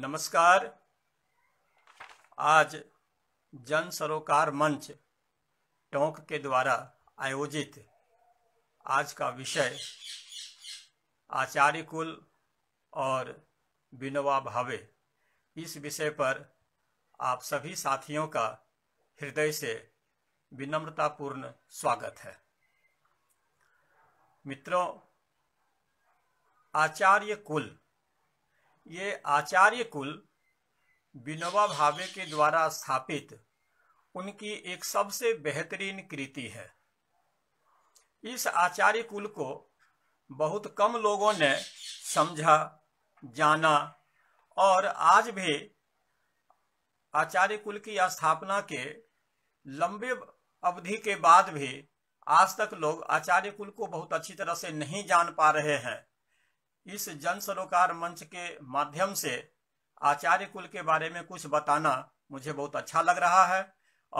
नमस्कार आज जन सरोकार मंच टोंक के द्वारा आयोजित आज का विषय आचार्य कुल और विनोबा भावे इस विषय पर आप सभी साथियों का हृदय से विनम्रतापूर्ण स्वागत है मित्रों आचार्य कुल ये आचार्य कुल विनोबा भावे के द्वारा स्थापित उनकी एक सबसे बेहतरीन कृति है इस आचार्य कुल को बहुत कम लोगों ने समझा जाना और आज भी आचार्य कुल की स्थापना के लंबे अवधि के बाद भी आज तक लोग आचार्य कुल को बहुत अच्छी तरह से नहीं जान पा रहे हैं इस जन सरोकार मंच के माध्यम से आचार्य कुल के बारे में कुछ बताना मुझे बहुत अच्छा लग रहा है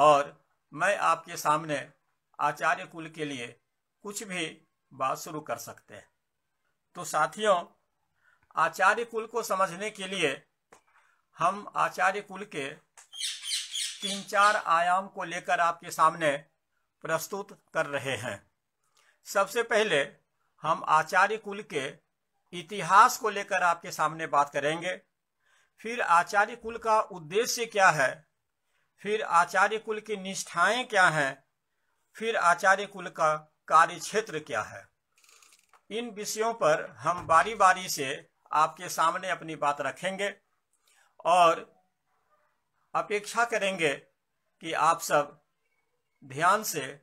और मैं आपके सामने आचार्य कुल के लिए कुछ भी बात शुरू कर सकते हैं तो साथियों आचार्य कुल को समझने के लिए हम आचार्य कुल के तीन चार आयाम को लेकर आपके सामने प्रस्तुत कर रहे हैं सबसे पहले हम आचार्य कुल के इतिहास को लेकर आपके सामने बात करेंगे फिर आचार्य कुल का उद्देश्य क्या है फिर आचार्य कुल की निष्ठाएं क्या हैं फिर आचार्य कुल का कार्य क्षेत्र क्या है इन विषयों पर हम बारी बारी से आपके सामने अपनी बात रखेंगे और अपेक्षा करेंगे कि आप सब ध्यान से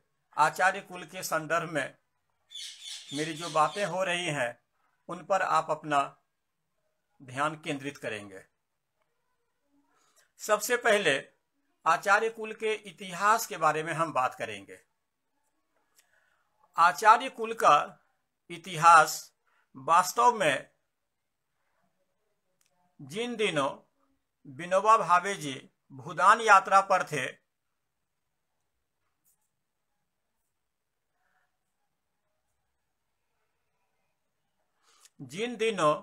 आचार्य कुल के संदर्भ में मेरी जो बातें हो रही हैं उन पर आप अपना ध्यान केंद्रित करेंगे सबसे पहले आचार्य कुल के इतिहास के बारे में हम बात करेंगे आचार्य कुल का इतिहास वास्तव में जिन दिनों विनोबा भावे जी भूदान यात्रा पर थे जिन दिनों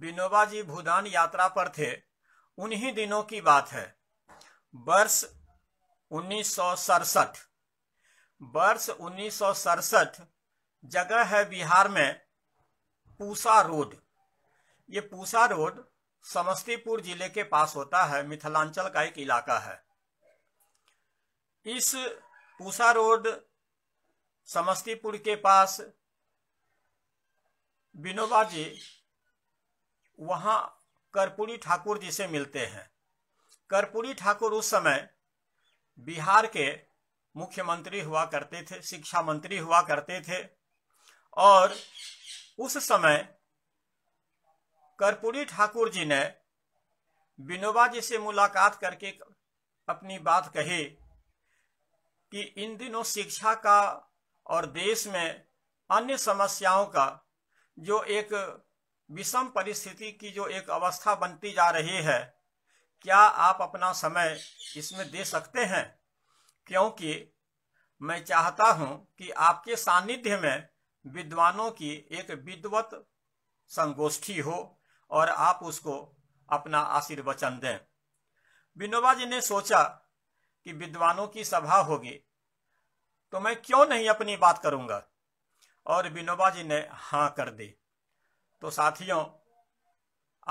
विनोबा जी भूदान यात्रा पर थे उन्हीं दिनों की बात है वर्ष उन्नीस वर्ष उन्नीस जगह है बिहार में पूसा रोड ये पूसा रोड समस्तीपुर जिले के पास होता है मिथिलांचल का एक इलाका है इस पूसा रोड समस्तीपुर के पास विनोबा जी वहाँ कर्पूरी ठाकुर जी से मिलते हैं कर्पूरी ठाकुर उस समय बिहार के मुख्यमंत्री हुआ करते थे शिक्षा मंत्री हुआ करते थे और उस समय कर्पूरी ठाकुर जी ने विनोबा जी से मुलाकात करके अपनी बात कही कि इन दिनों शिक्षा का और देश में अन्य समस्याओं का जो एक विषम परिस्थिति की जो एक अवस्था बनती जा रही है क्या आप अपना समय इसमें दे सकते हैं क्योंकि मैं चाहता हूं कि आपके सानिध्य में विद्वानों की एक विद्वत संगोष्ठी हो और आप उसको अपना आशीर्वचन दें विनोबा जी ने सोचा कि विद्वानों की सभा होगी तो मैं क्यों नहीं अपनी बात करूंगा और विनोबा जी ने हाँ कर दी तो साथियों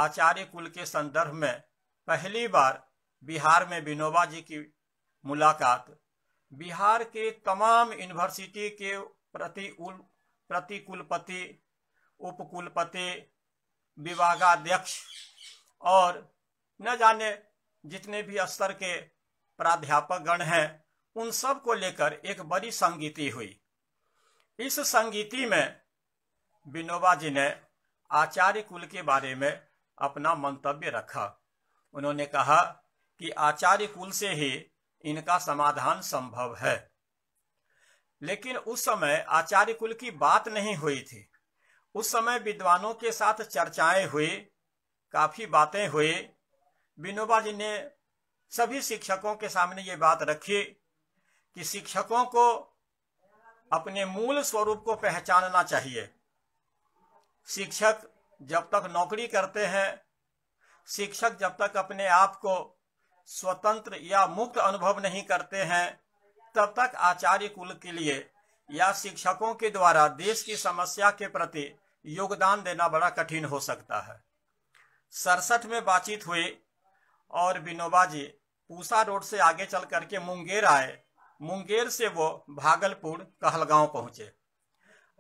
आचार्य कुल के संदर्भ में पहली बार बिहार में विनोबा जी की मुलाकात बिहार के तमाम यूनिवर्सिटी के प्रति प्रतिकुलपति उपकुलपति विभागाध्यक्ष और न जाने जितने भी स्तर के प्राध्यापक गण हैं उन सब को लेकर एक बड़ी संगीति हुई इस संगीति में विनोबा जी ने आचार्य कुल के बारे में अपना मंतव्य रखा उन्होंने कहा कि आचार्य कुल से ही इनका समाधान संभव है लेकिन उस समय आचार्य कुल की बात नहीं हुई थी उस समय विद्वानों के साथ चर्चाएं हुई काफी बातें हुई विनोबा जी ने सभी शिक्षकों के सामने ये बात रखी कि शिक्षकों को अपने मूल स्वरूप को पहचानना चाहिए शिक्षक जब तक नौकरी करते हैं शिक्षक जब तक अपने आप को स्वतंत्र या मुक्त अनुभव नहीं करते हैं तब तक आचार्य कुल के लिए या शिक्षकों के द्वारा देश की समस्या के प्रति योगदान देना बड़ा कठिन हो सकता है सड़सठ में बातचीत हुई और विनोबा जी पूसा रोड से आगे चल करके मुंगेर आए मुंगेर से वो भागलपुर कहलगांव पहुंचे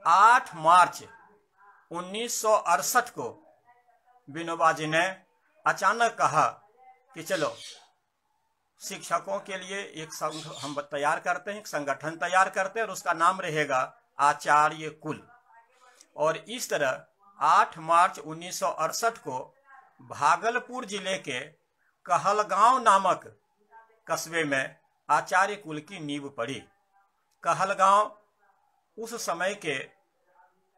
8 मार्च उन्नीस को विनोबा जी ने अचानक कहा कि चलो शिक्षकों के लिए एक संघ हम तैयार करते हैं एक संगठन तैयार करते हैं और उसका नाम रहेगा आचार्य कुल और इस तरह 8 मार्च उन्नीस को भागलपुर जिले के कहलगांव नामक कस्बे में आचार्य कुल की नींव पड़ी कहलगांव उस समय के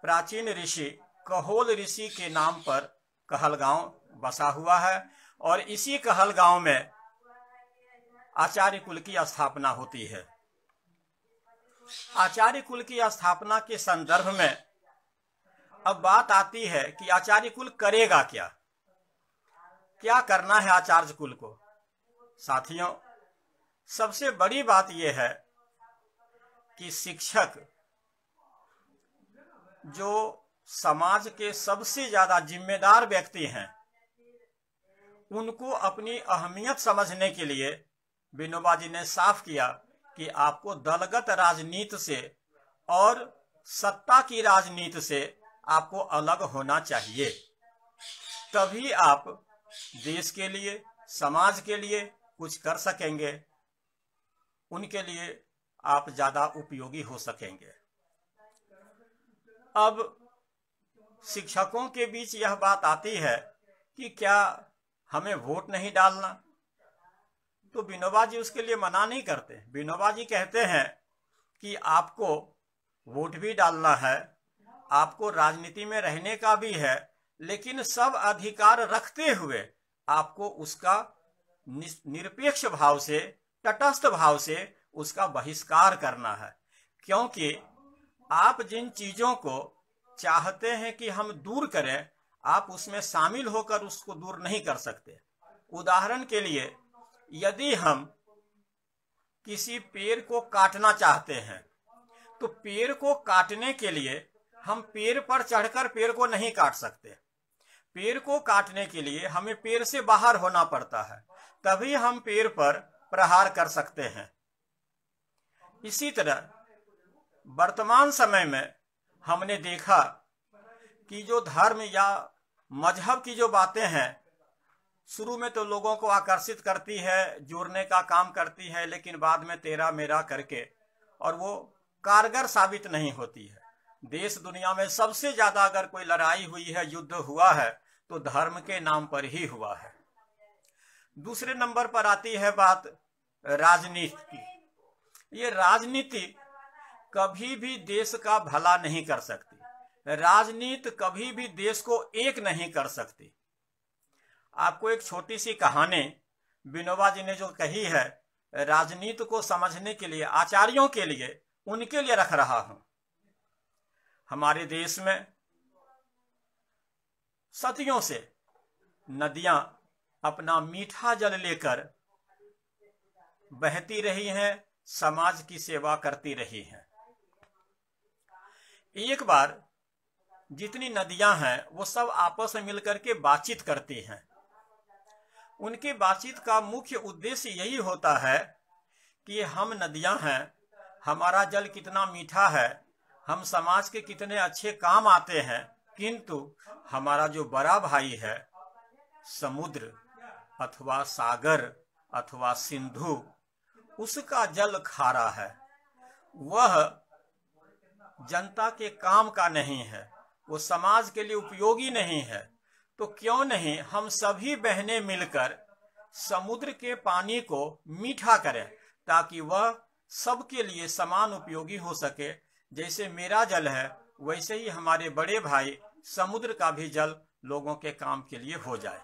प्राचीन ऋषि कहोल ऋषि के नाम पर कहलगांव बसा हुआ है और इसी कहलगांव में आचार्य कुल की स्थापना होती है आचार्य कुल की स्थापना के संदर्भ में अब बात आती है कि आचार्य कुल करेगा क्या क्या करना है आचार्य कुल को साथियों सबसे बड़ी बात यह है कि शिक्षक जो समाज के सबसे ज्यादा जिम्मेदार व्यक्ति हैं उनको अपनी अहमियत समझने के लिए विनोबा जी ने साफ किया कि आपको दलगत राजनीति से और सत्ता की राजनीति से आपको अलग होना चाहिए तभी आप देश के लिए समाज के लिए कुछ कर सकेंगे उनके लिए आप ज़्यादा उपयोगी हो सकेंगे अब शिक्षकों के बीच यह बात आती है कि क्या हमें वोट नहीं डालना तो विनोबा जी उसके लिए मना नहीं करते विनोबा जी कहते हैं कि आपको वोट भी डालना है आपको राजनीति में रहने का भी है लेकिन सब अधिकार रखते हुए आपको उसका निरपेक्ष भाव से तटस्थ भाव से उसका बहिष्कार करना है क्योंकि आप जिन चीजों को चाहते हैं कि हम दूर करें आप उसमें शामिल होकर उसको दूर नहीं कर सकते उदाहरण के लिए यदि हम किसी पेड़ को काटना चाहते हैं तो पेड़ को काटने के लिए हम पेड़ पर चढ़कर पेड़ को नहीं काट सकते पेड़ को काटने के लिए हमें पेड़ से बाहर होना पड़ता है तभी हम पेड़ पर प्रहार कर सकते हैं इसी तरह वर्तमान समय में हमने देखा कि जो धर्म या मजहब की जो बातें हैं शुरू में तो लोगों को आकर्षित करती है जोड़ने का काम करती है लेकिन बाद में तेरा मेरा करके और वो कारगर साबित नहीं होती है देश दुनिया में सबसे ज्यादा अगर कोई लड़ाई हुई है युद्ध हुआ है तो धर्म के नाम पर ही हुआ है दूसरे नंबर पर आती है बात राजनीति की ये राजनीति कभी भी देश का भला नहीं कर सकती राजनीति कभी भी देश को एक नहीं कर सकती आपको एक छोटी सी कहानी विनोबा जी ने जो कही है राजनीति को समझने के लिए आचार्यों के लिए उनके लिए रख रहा हूं हमारे देश में सदियों से नदियां अपना मीठा जल लेकर बहती रही हैं समाज की सेवा करती रही हैं एक बार जितनी नदियां हैं वो सब आपस में मिलकर के बातचीत करती हैं उनके बातचीत का मुख्य उद्देश्य यही होता है कि हम नदियां हैं हमारा जल कितना मीठा है हम समाज के कितने अच्छे काम आते हैं किंतु हमारा जो बड़ा भाई है समुद्र अथवा सागर अथवा सिंधु उसका जल खारा है वह जनता के काम का नहीं है वो समाज के लिए उपयोगी नहीं है तो क्यों नहीं हम सभी बहनें मिलकर समुद्र के पानी को मीठा करें ताकि वह सबके लिए समान उपयोगी हो सके जैसे मेरा जल है वैसे ही हमारे बड़े भाई समुद्र का भी जल लोगों के काम के लिए हो जाए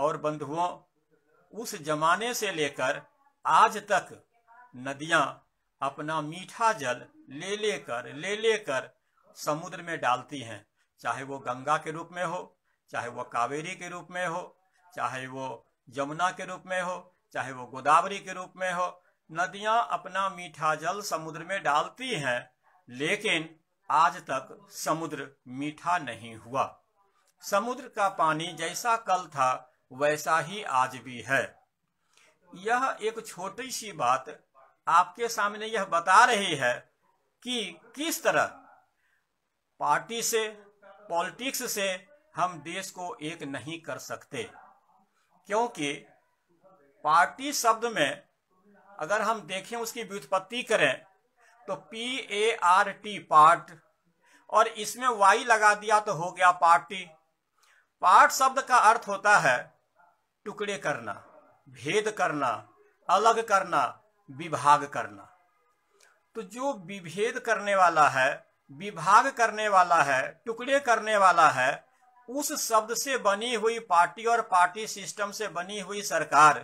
और बंधुओं उस जमाने से लेकर आज तक नदियां अपना मीठा जल ले लेकर ले लेकर समुद्र में डालती हैं चाहे वो गंगा के रूप में हो चाहे वो कावेरी के रूप में हो चाहे वो यमुना के रूप में हो चाहे वो गोदावरी के रूप में हो नदियां अपना मीठा जल समुद्र में डालती हैं लेकिन आज तक समुद्र मीठा नहीं हुआ समुद्र का पानी जैसा कल था वैसा ही आज भी है यह एक छोटी सी बात आपके सामने यह बता रही है कि किस तरह पार्टी से पॉलिटिक्स से हम देश को एक नहीं कर सकते क्योंकि पार्टी शब्द में अगर हम देखें उसकी व्युत्पत्ति करें तो P A R T part और इसमें वाई लगा दिया तो हो गया पार्टी पार्ट शब्द का अर्थ होता है टुकड़े करना भेद करना अलग करना विभाग करना तो जो विभेद करने वाला है विभाग करने वाला है टुकड़े करने वाला है उस शब्द से बनी हुई पार्टी और पार्टी सिस्टम से बनी हुई सरकार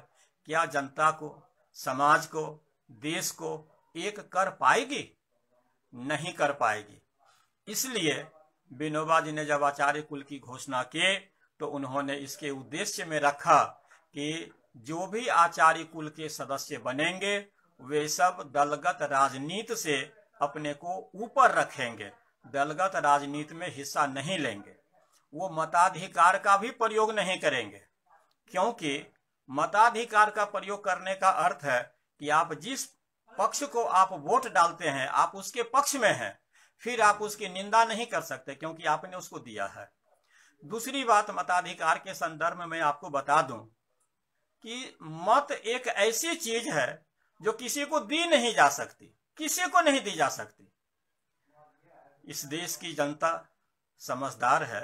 क्या जनता को समाज को देश को एक कर पाएगी नहीं कर पाएगी इसलिए विनोबा जी ने जब आचार्य कुल की घोषणा की तो उन्होंने इसके उद्देश्य में रखा कि जो भी आचार्य कुल के सदस्य बनेंगे वे सब दलगत राजनीति से अपने को ऊपर रखेंगे दलगत राजनीति में हिस्सा नहीं लेंगे वो मताधिकार का भी प्रयोग नहीं करेंगे क्योंकि मताधिकार का प्रयोग करने का अर्थ है कि आप जिस पक्ष को आप वोट डालते हैं आप उसके पक्ष में हैं फिर आप उसकी निंदा नहीं कर सकते क्योंकि आपने उसको दिया है दूसरी बात मताधिकार के संदर्भ में आपको बता दूं कि मत एक ऐसी चीज है जो किसी को दी नहीं जा सकती किसी को नहीं दी जा सकती इस देश की जनता समझदार है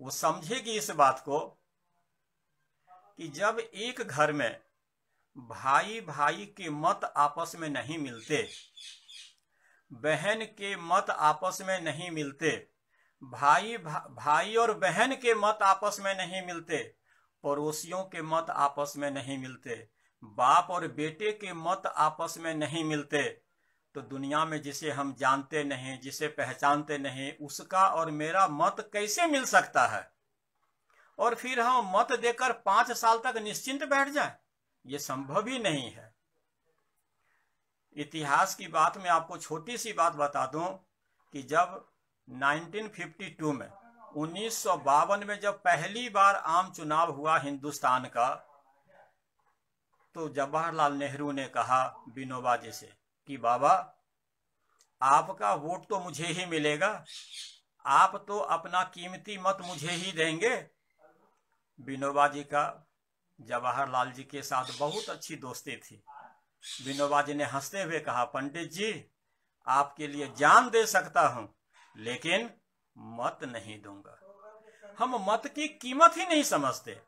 वो समझेगी इस बात को कि जब एक घर में भाई भाई के मत आपस में नहीं मिलते बहन के मत आपस में नहीं मिलते भाई भा, भाई और बहन के मत आपस में नहीं मिलते पड़ोसियों के मत आपस में नहीं मिलते बाप और बेटे के मत आपस में नहीं मिलते तो दुनिया में जिसे हम जानते नहीं जिसे पहचानते नहीं उसका और मेरा मत कैसे मिल सकता है और फिर हम मत देकर पांच साल तक निश्चिंत बैठ जाए ये संभव ही नहीं है इतिहास की बात में आपको छोटी सी बात बता दूं कि जब 1952 में उन्नीस में जब पहली बार आम चुनाव हुआ हिंदुस्तान का तो जवाहरलाल नेहरू ने कहा विनोबा जी से कि बाबा आपका वोट तो मुझे ही मिलेगा आप तो अपना कीमती मत मुझे ही देंगे विनोबा जी का जवाहरलाल जी के साथ बहुत अच्छी दोस्ती थी विनोबा जी ने हंसते हुए कहा पंडित जी आपके लिए जान दे सकता हूं लेकिन मत नहीं दूंगा हम मत की कीमत ही नहीं समझते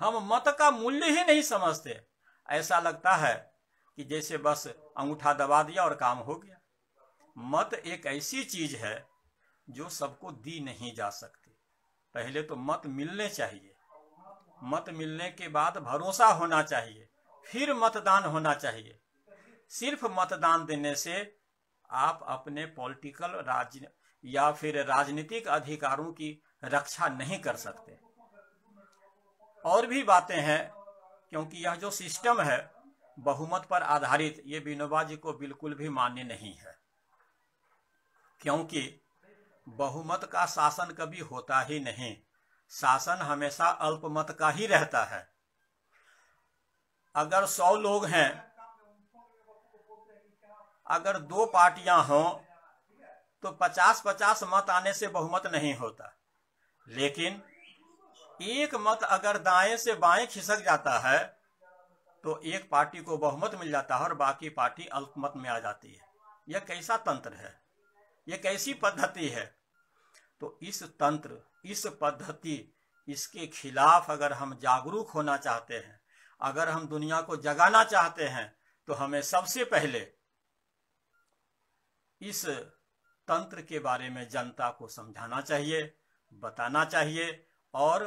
हम मत का मूल्य ही नहीं समझते ऐसा लगता है कि जैसे बस अंगूठा दबा दिया और काम हो गया मत एक ऐसी चीज है जो सबको दी नहीं जा सकती पहले तो मत मिलने चाहिए मत मिलने के बाद भरोसा होना चाहिए फिर मतदान होना चाहिए सिर्फ मतदान देने से आप अपने पॉलिटिकल राज या फिर राजनीतिक अधिकारों की रक्षा नहीं कर सकते और भी बातें हैं क्योंकि यह जो सिस्टम है बहुमत पर आधारित ये विनोबा जी को बिल्कुल भी मान्य नहीं है क्योंकि बहुमत का शासन कभी होता ही नहीं शासन हमेशा अल्पमत का ही रहता है अगर सौ लोग हैं अगर दो पार्टियां हों तो पचास पचास मत आने से बहुमत नहीं होता लेकिन एक मत अगर दाएं से बाएं खिसक जाता है तो एक पार्टी को बहुमत मिल जाता है और बाकी पार्टी अल्पमत में आ जाती है यह कैसा तंत्र है यह कैसी पद्धति है तो इस तंत्र इस पद्धति इसके खिलाफ अगर हम जागरूक होना चाहते हैं अगर हम दुनिया को जगाना चाहते हैं तो हमें सबसे पहले इस तंत्र के बारे में जनता को समझाना चाहिए बताना चाहिए और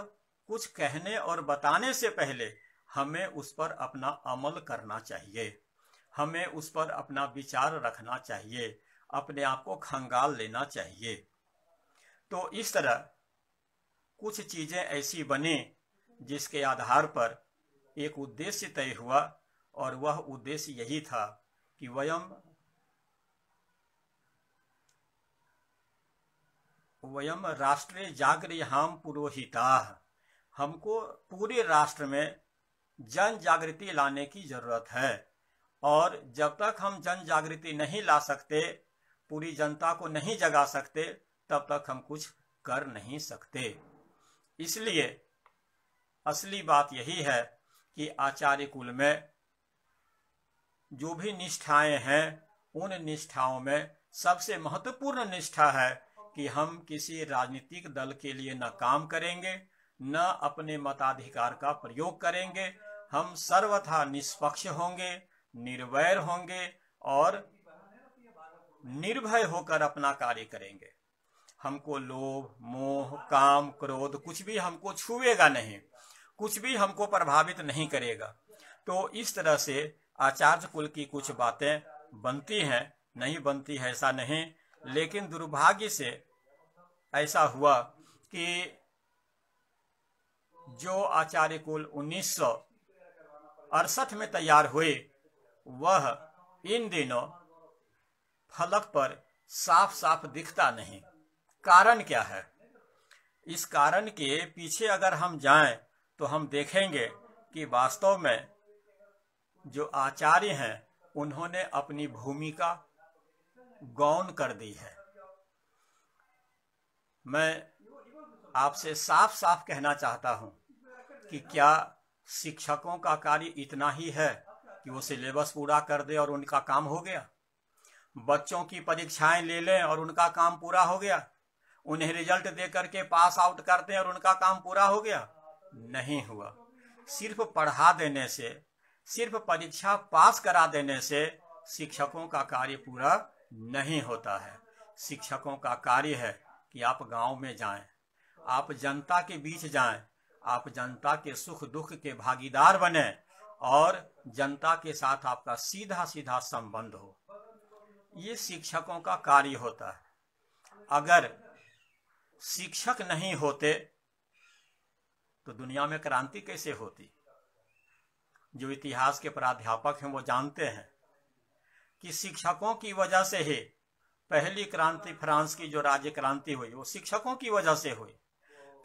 कुछ कहने और बताने से पहले हमें उस पर अपना अमल करना चाहिए हमें उस पर अपना विचार रखना चाहिए अपने आप को खंगाल लेना चाहिए तो इस तरह कुछ चीजें ऐसी बनी जिसके आधार पर एक उद्देश्य तय हुआ और वह उद्देश्य यही था कि वयम वयम राष्ट्रे हम पुरोहिता हमको पूरे राष्ट्र में जन जागृति लाने की जरूरत है और जब तक हम जन जागृति नहीं ला सकते पूरी जनता को नहीं जगा सकते तब तक हम कुछ कर नहीं सकते इसलिए असली बात यही है कि आचार्य कुल में जो भी निष्ठाएं हैं उन निष्ठाओं में सबसे महत्वपूर्ण निष्ठा है कि हम किसी राजनीतिक दल के लिए न काम करेंगे न अपने मताधिकार का प्रयोग करेंगे हम सर्वथा निष्पक्ष होंगे निर्वैर होंगे और निर्भय होकर अपना कार्य करेंगे हमको लोभ मोह काम क्रोध कुछ भी हमको छुएगा नहीं कुछ भी हमको प्रभावित नहीं करेगा तो इस तरह से आचार्य कुल की कुछ बातें बनती हैं नहीं बनती है ऐसा नहीं लेकिन दुर्भाग्य से ऐसा हुआ कि जो आचार्य कुल उन्नीस सौ अड़सठ में तैयार हुए वह इन दिनों फलक पर साफ साफ दिखता नहीं कारण क्या है इस कारण के पीछे अगर हम जाएं तो हम देखेंगे कि वास्तव में जो आचार्य हैं उन्होंने अपनी भूमिका गौन कर दी है मैं आपसे साफ साफ कहना चाहता हूं कि क्या शिक्षकों का कार्य इतना ही है कि वो सिलेबस पूरा कर दे और उनका काम हो गया बच्चों की परीक्षाएं ले लें और उनका काम पूरा हो गया उन्हें रिजल्ट दे करके पास आउट कर दें और उनका काम पूरा हो गया नहीं हुआ सिर्फ पढ़ा देने से सिर्फ परीक्षा पास करा देने से शिक्षकों का कार्य पूरा नहीं होता है शिक्षकों का कार्य है कि आप गांव में जाएं आप जनता के बीच जाएं आप जनता के सुख दुख के भागीदार बने और जनता के साथ आपका सीधा सीधा संबंध हो ये शिक्षकों का कार्य होता है अगर शिक्षक नहीं होते तो दुनिया में क्रांति कैसे होती जो इतिहास के प्राध्यापक हैं वो जानते हैं कि शिक्षकों की वजह से ही पहली क्रांति फ्रांस की जो राज्य क्रांति हुई वो शिक्षकों की वजह से हुई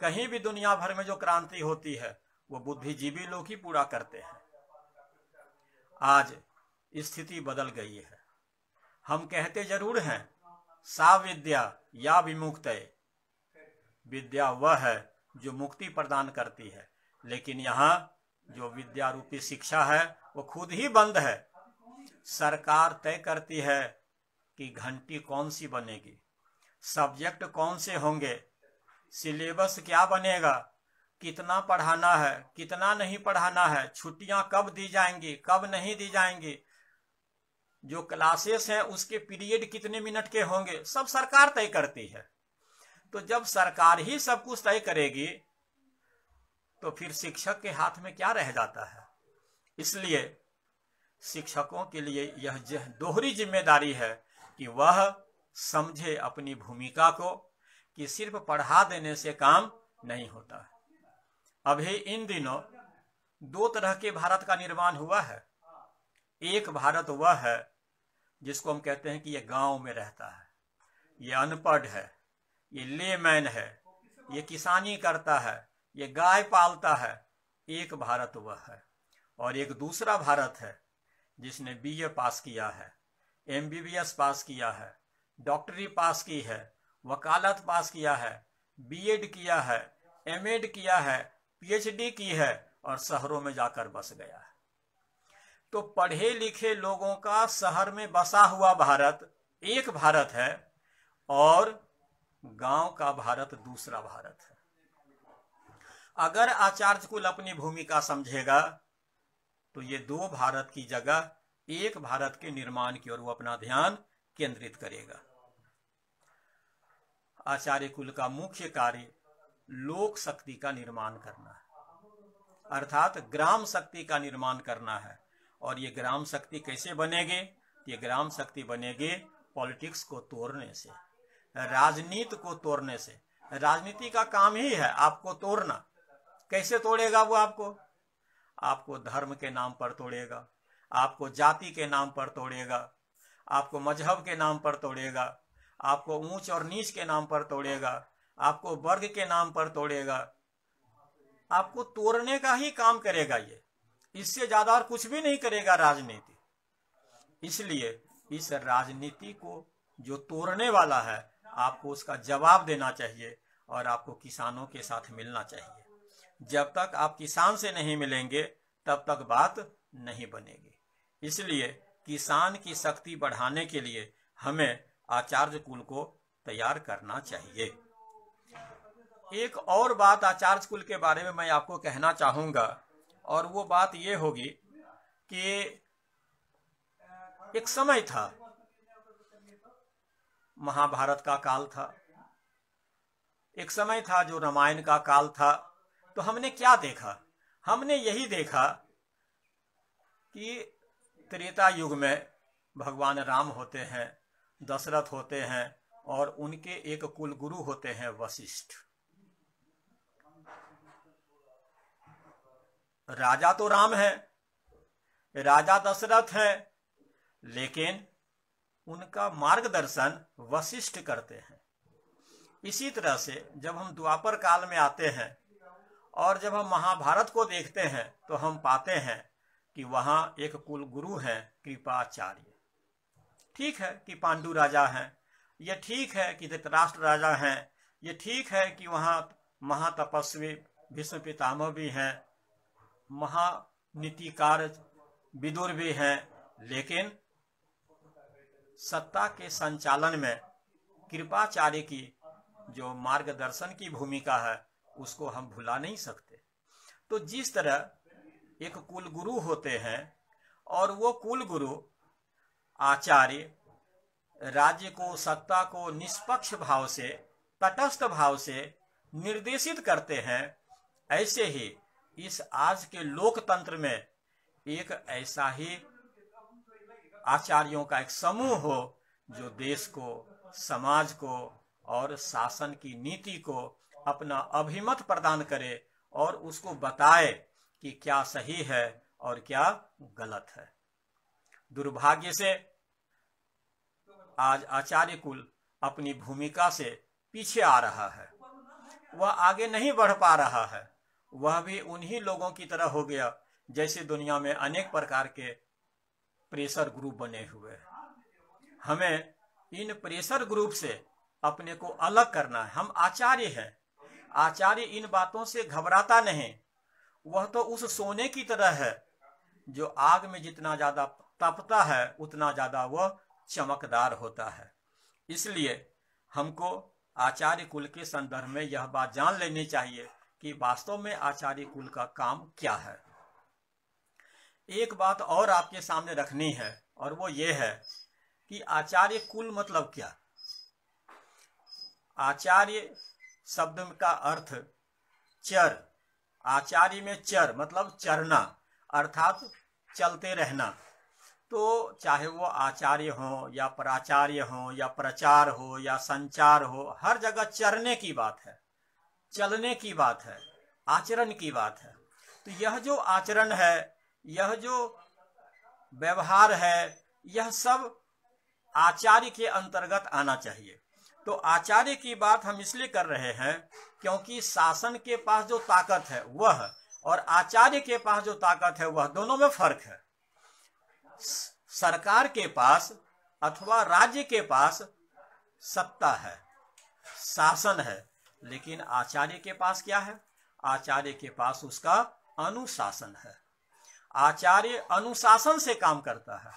कहीं भी दुनिया भर में जो क्रांति होती है वो बुद्धिजीवी लोग ही पूरा करते हैं आज स्थिति बदल गई है हम कहते जरूर हैं सा विद्या या विमुक्त विद्या वह है जो मुक्ति प्रदान करती है लेकिन यहाँ जो विद्या रूपी शिक्षा है वो खुद ही बंद है सरकार तय करती है कि घंटी कौन सी बनेगी सब्जेक्ट कौन से होंगे सिलेबस क्या बनेगा कितना पढ़ाना है कितना नहीं पढ़ाना है छुट्टियां कब दी जाएंगी कब नहीं दी जाएंगी जो क्लासेस हैं उसके पीरियड कितने मिनट के होंगे सब सरकार तय करती है तो जब सरकार ही सब कुछ तय करेगी तो फिर शिक्षक के हाथ में क्या रह जाता है इसलिए शिक्षकों के लिए यह दोहरी जिम्मेदारी है कि वह समझे अपनी भूमिका को कि सिर्फ पढ़ा देने से काम नहीं होता अभी इन दिनों दो तरह के भारत का निर्माण हुआ है एक भारत वह है जिसको हम कहते हैं कि यह गांव में रहता है यह अनपढ़ है ये लेमैन है ये किसानी करता है ये गाय पालता है एक भारत वह है और एक दूसरा भारत है जिसने बीए पास किया है एम पास किया है डॉक्टरी पास की है वकालत पास किया है बीएड किया है एमएड किया है पीएचडी की है और शहरों में जाकर बस गया है तो पढ़े लिखे लोगों का शहर में बसा हुआ भारत एक भारत है और गांव का भारत दूसरा भारत है अगर आचार्य कुल अपनी भूमिका समझेगा तो ये दो भारत की जगह एक भारत के निर्माण की ओर वो अपना ध्यान केंद्रित करेगा आचार्य कुल का मुख्य कार्य लोक शक्ति का निर्माण करना है अर्थात ग्राम शक्ति का निर्माण करना है और ये ग्राम शक्ति कैसे बनेगी ये ग्राम शक्ति बनेगी पॉलिटिक्स को तोड़ने से राजनीति को तोड़ने से राजनीति का काम ही है आपको तोड़ना कैसे तोड़ेगा वो आपको आपको धर्म के नाम पर तोड़ेगा आपको जाति के नाम पर तोड़ेगा आपको मजहब के नाम पर तोड़ेगा आपको ऊंच और नीच के नाम पर तोड़ेगा आपको वर्ग के नाम पर तोड़ेगा आपको तोड़ने का ही काम करेगा ये इससे ज्यादा और कुछ भी नहीं करेगा राजनीति इसलिए इस राजनीति को जो तोड़ने वाला है आपको उसका जवाब देना चाहिए और आपको किसानों के साथ मिलना चाहिए जब तक आप किसान से नहीं मिलेंगे तब तक बात नहीं बनेगी इसलिए किसान की शक्ति बढ़ाने के लिए हमें आचार्य कुल को तैयार करना चाहिए एक और बात आचार्य कुल के बारे में मैं आपको कहना चाहूंगा और वो बात ये होगी कि एक समय था महाभारत का काल था एक समय था जो रामायण का काल था तो हमने क्या देखा हमने यही देखा कि त्रेता युग में भगवान राम होते हैं दशरथ होते हैं और उनके एक कुल गुरु होते हैं वशिष्ठ राजा तो राम है राजा दशरथ है लेकिन उनका मार्गदर्शन वशिष्ठ करते हैं इसी तरह से जब हम द्वापर काल में आते हैं और जब हम महाभारत को देखते हैं तो हम पाते हैं कि वहां एक कुल गुरु हैं कृपाचार्य ठीक है कि पांडु राजा हैं यह ठीक है कि धृतराष्ट्र राजा हैं यह ठीक है कि वहां महातपस्वी भीष्म पितामह भी हैं महानीतिकार विदुर भी हैं लेकिन सत्ता के संचालन में कृपाचार्य की जो मार्गदर्शन की भूमिका है उसको हम भुला नहीं सकते तो जिस तरह एक कुल गुरु होते हैं और वो कुल गुरु आचार्य राज्य को सत्ता को निष्पक्ष भाव से तटस्थ भाव से निर्देशित करते हैं ऐसे ही इस आज के लोकतंत्र में एक ऐसा ही आचार्यों का एक समूह हो जो देश को समाज को और शासन की नीति को अपना अभिमत प्रदान करे और उसको बताए कि क्या सही है और क्या गलत है दुर्भाग्य से आज आचार्य कुल अपनी भूमिका से पीछे आ रहा है वह आगे नहीं बढ़ पा रहा है वह भी उन्हीं लोगों की तरह हो गया जैसे दुनिया में अनेक प्रकार के प्रेशर ग्रुप बने हुए हैं हमें इन प्रेशर ग्रुप से अपने को अलग करना है हम आचार्य हैं आचार्य इन बातों से घबराता नहीं वह तो उस सोने की तरह है जो आग में जितना ज्यादा तपता है उतना ज्यादा वह चमकदार होता है इसलिए हमको आचार्य कुल के संदर्भ में यह बात जान लेनी चाहिए कि वास्तव में आचार्य कुल का काम क्या है एक बात और आपके सामने रखनी है और वो ये है कि आचार्य कुल मतलब क्या आचार्य शब्द का अर्थ चर आचार्य में चर मतलब चरना अर्थात चलते रहना तो चाहे वो आचार्य हो या प्राचार्य हो या प्रचार हो या संचार हो हर जगह चरने की बात है चलने की बात है आचरण की बात है तो यह जो आचरण है यह जो व्यवहार है यह सब आचार्य के अंतर्गत आना चाहिए तो आचार्य की बात हम इसलिए कर रहे हैं क्योंकि शासन के पास जो ताकत है वह और आचार्य के पास जो ताकत है वह दोनों में फर्क है सरकार के पास अथवा राज्य के पास सत्ता है शासन है लेकिन आचार्य के पास क्या है आचार्य के पास उसका अनुशासन है आचार्य अनुशासन से काम करता है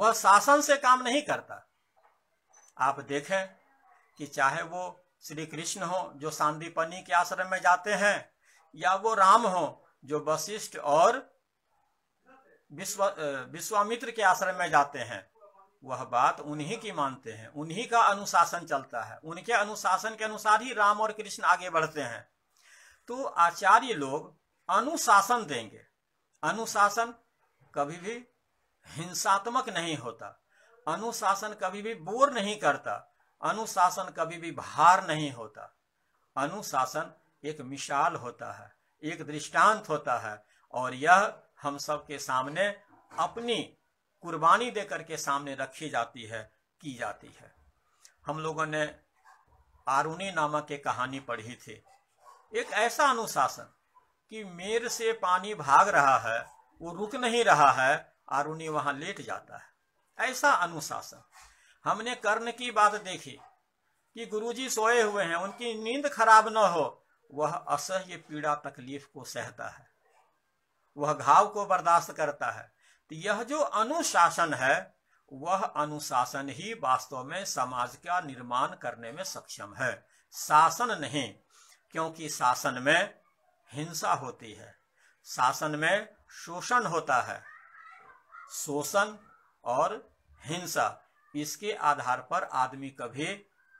वह शासन से काम नहीं करता आप देखें कि चाहे वो श्री कृष्ण हो जो सांदीपनी के आश्रम में जाते हैं या वो राम हो जो वशिष्ठ और विश्व विश्वामित्र के आश्रम में जाते हैं वह बात उन्हीं की मानते हैं उन्हीं का अनुशासन चलता है उनके अनुशासन के अनुसार ही राम और कृष्ण आगे बढ़ते हैं तो आचार्य लोग अनुशासन देंगे अनुशासन कभी भी हिंसात्मक नहीं होता अनुशासन कभी भी बोर नहीं करता अनुशासन कभी भी भार नहीं होता अनुशासन एक मिसाल होता है एक दृष्टांत होता है और यह हम सब के सामने अपनी कुर्बानी देकर के सामने रखी जाती है की जाती है हम लोगों ने आरुणी नामक के कहानी पढ़ी थी एक ऐसा अनुशासन कि मेर से पानी भाग रहा है वो रुक नहीं रहा है आरुणी वहां लेट जाता है ऐसा अनुशासन हमने कर्ण की बात देखी कि गुरुजी सोए हुए हैं उनकी नींद खराब न हो वह असह्य पीड़ा तकलीफ को सहता है वह घाव को बर्दाश्त करता है तो यह जो अनुशासन है वह अनुशासन ही वास्तव में समाज का निर्माण करने में सक्षम है शासन नहीं क्योंकि शासन में हिंसा होती है शासन में शोषण होता है शोषण और हिंसा इसके आधार पर आदमी कभी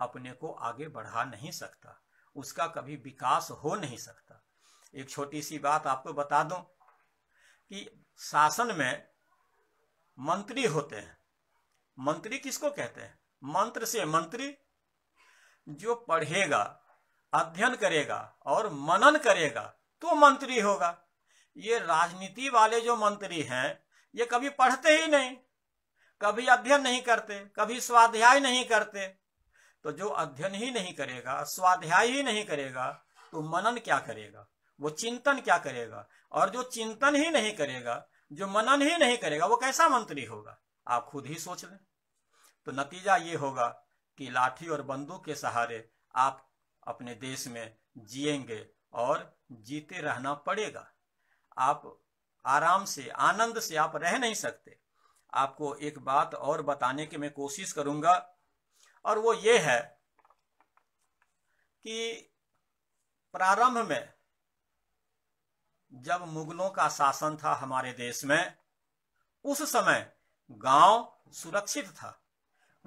अपने को आगे बढ़ा नहीं सकता उसका कभी विकास हो नहीं सकता एक छोटी सी बात आपको बता दूं कि शासन में मंत्री होते हैं मंत्री किसको कहते हैं मंत्र से मंत्री जो पढ़ेगा अध्ययन करेगा और मनन करेगा तो मंत्री होगा ये राजनीति वाले जो मंत्री हैं ये कभी पढ़ते ही नहीं कभी अध्ययन नहीं करते कभी स्वाध्याय नहीं करते तो जो अध्ययन ही नहीं करेगा स्वाध्याय ही नहीं करेगा तो मनन क्या करेगा वो चिंतन क्या करेगा और जो चिंतन ही नहीं करेगा जो मनन ही नहीं करेगा वो कैसा मंत्री होगा आप खुद ही सोच लें तो नतीजा ये होगा कि लाठी और बंदूक के सहारे आप अपने देश में जिएंगे और जीते रहना पड़ेगा आप आराम से आनंद से आप रह नहीं सकते आपको एक बात और बताने की मैं कोशिश करूंगा और वो ये है कि प्रारंभ में जब मुगलों का शासन था हमारे देश में उस समय गांव सुरक्षित था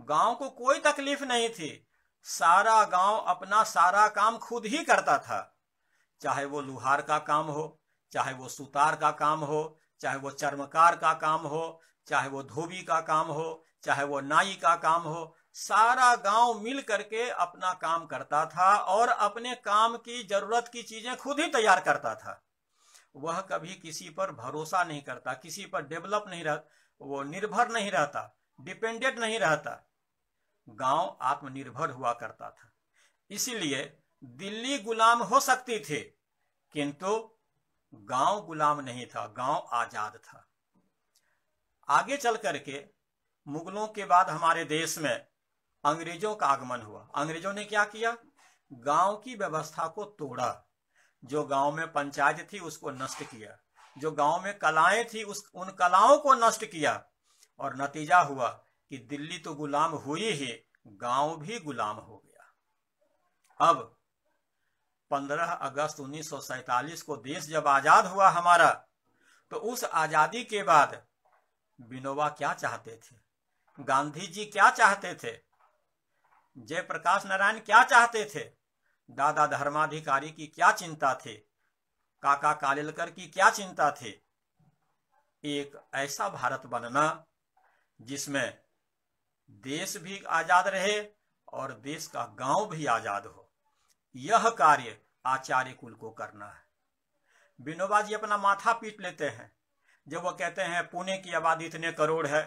गांव को कोई तकलीफ नहीं थी सारा गांव अपना सारा काम खुद ही करता था चाहे वो लुहार का काम हो चाहे वो सुतार का काम हो चाहे वो चर्मकार का काम हो चाहे वो धोबी का काम हो चाहे वो नाई का काम हो सारा गांव मिल करके अपना काम करता था और अपने काम की जरूरत की चीजें खुद ही तैयार करता था वह कभी किसी पर भरोसा नहीं करता किसी पर डेवलप नहीं रह वो निर्भर नहीं रहता डिपेंडेंट नहीं रहता गांव आत्मनिर्भर हुआ करता था इसीलिए दिल्ली गुलाम हो सकती थी किंतु गांव गुलाम नहीं था गांव आजाद था आगे चल करके मुगलों के बाद हमारे देश में अंग्रेजों का आगमन हुआ अंग्रेजों ने क्या किया गांव की व्यवस्था को तोड़ा जो गांव में पंचायत थी उसको नष्ट किया जो गांव में कलाएं थी उस उन कलाओं को नष्ट किया और नतीजा हुआ कि दिल्ली तो गुलाम हुई ही गांव भी गुलाम हो गया अब 15 अगस्त 1947 को देश जब आजाद हुआ हमारा तो उस आजादी के बाद विनोबा क्या चाहते थे गांधी जी क्या चाहते थे जयप्रकाश नारायण क्या चाहते थे दादा धर्माधिकारी की क्या चिंता थी काका कालेलकर की क्या चिंता थी एक ऐसा भारत बनना जिसमें देश भी आजाद रहे और देश का गांव भी आजाद हो यह कार्य आचार्य कुल को करना है विनोबा जी अपना माथा पीट लेते हैं जब वो कहते हैं पुणे की आबादी इतने करोड़ है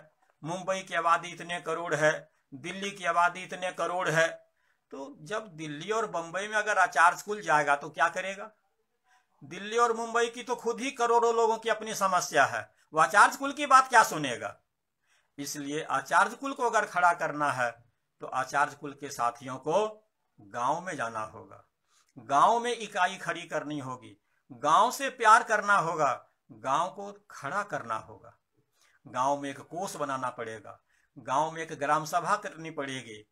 मुंबई की आबादी इतने करोड़ है दिल्ली की आबादी इतने करोड़ है तो जब दिल्ली और बम्बई में अगर आचार स्कूल जाएगा तो क्या करेगा दिल्ली और मुंबई की तो खुद ही करोड़ों लोगों की अपनी समस्या है वो आचार्य कुल की बात क्या सुनेगा इसलिए आचार्य कुल को अगर खड़ा करना है तो आचार्य कुल के साथियों को गांव में जाना होगा गांव में इकाई खड़ी करनी होगी गांव से प्यार करना होगा गांव को खड़ा करना होगा गांव में एक कोष बनाना पड़ेगा गांव में एक ग्राम सभा करनी पड़ेगी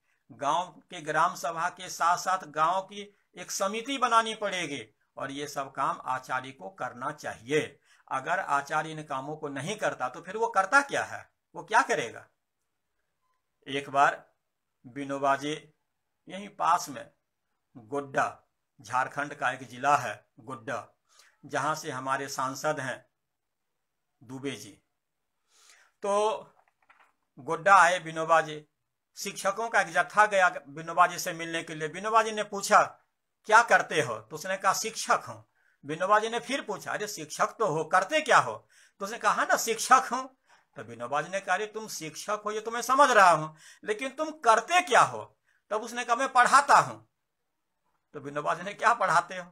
गांव के ग्राम सभा के साथ साथ गांव की एक समिति बनानी पड़ेगी और ये सब काम आचार्य को करना चाहिए अगर आचार्य इन कामों को नहीं करता तो फिर वो करता क्या है वो क्या करेगा एक बार बिनोबाजे यही पास में गोड्डा झारखंड का एक जिला है गोड्डा जहां से हमारे सांसद हैं दुबे जी तो गोड्डा आए विनोबा जी शिक्षकों का एक जत्था गया विनोबा जी से मिलने के लिए विनोबा जी ने पूछा क्या करते हो तो उसने कहा शिक्षक हूं विनोबा जी ने फिर पूछा अरे शिक्षक तो हो करते क्या हो तो उसने कहा हाँ ना शिक्षक हूं तो विनोबा जी ने कहा अरे तुम शिक्षक हो ये तो मैं समझ रहा हूं लेकिन तुम करते क्या हो तब उसने कहा मैं पढ़ाता हूं तो विनोबा जी ने क्या पढ़ाते हो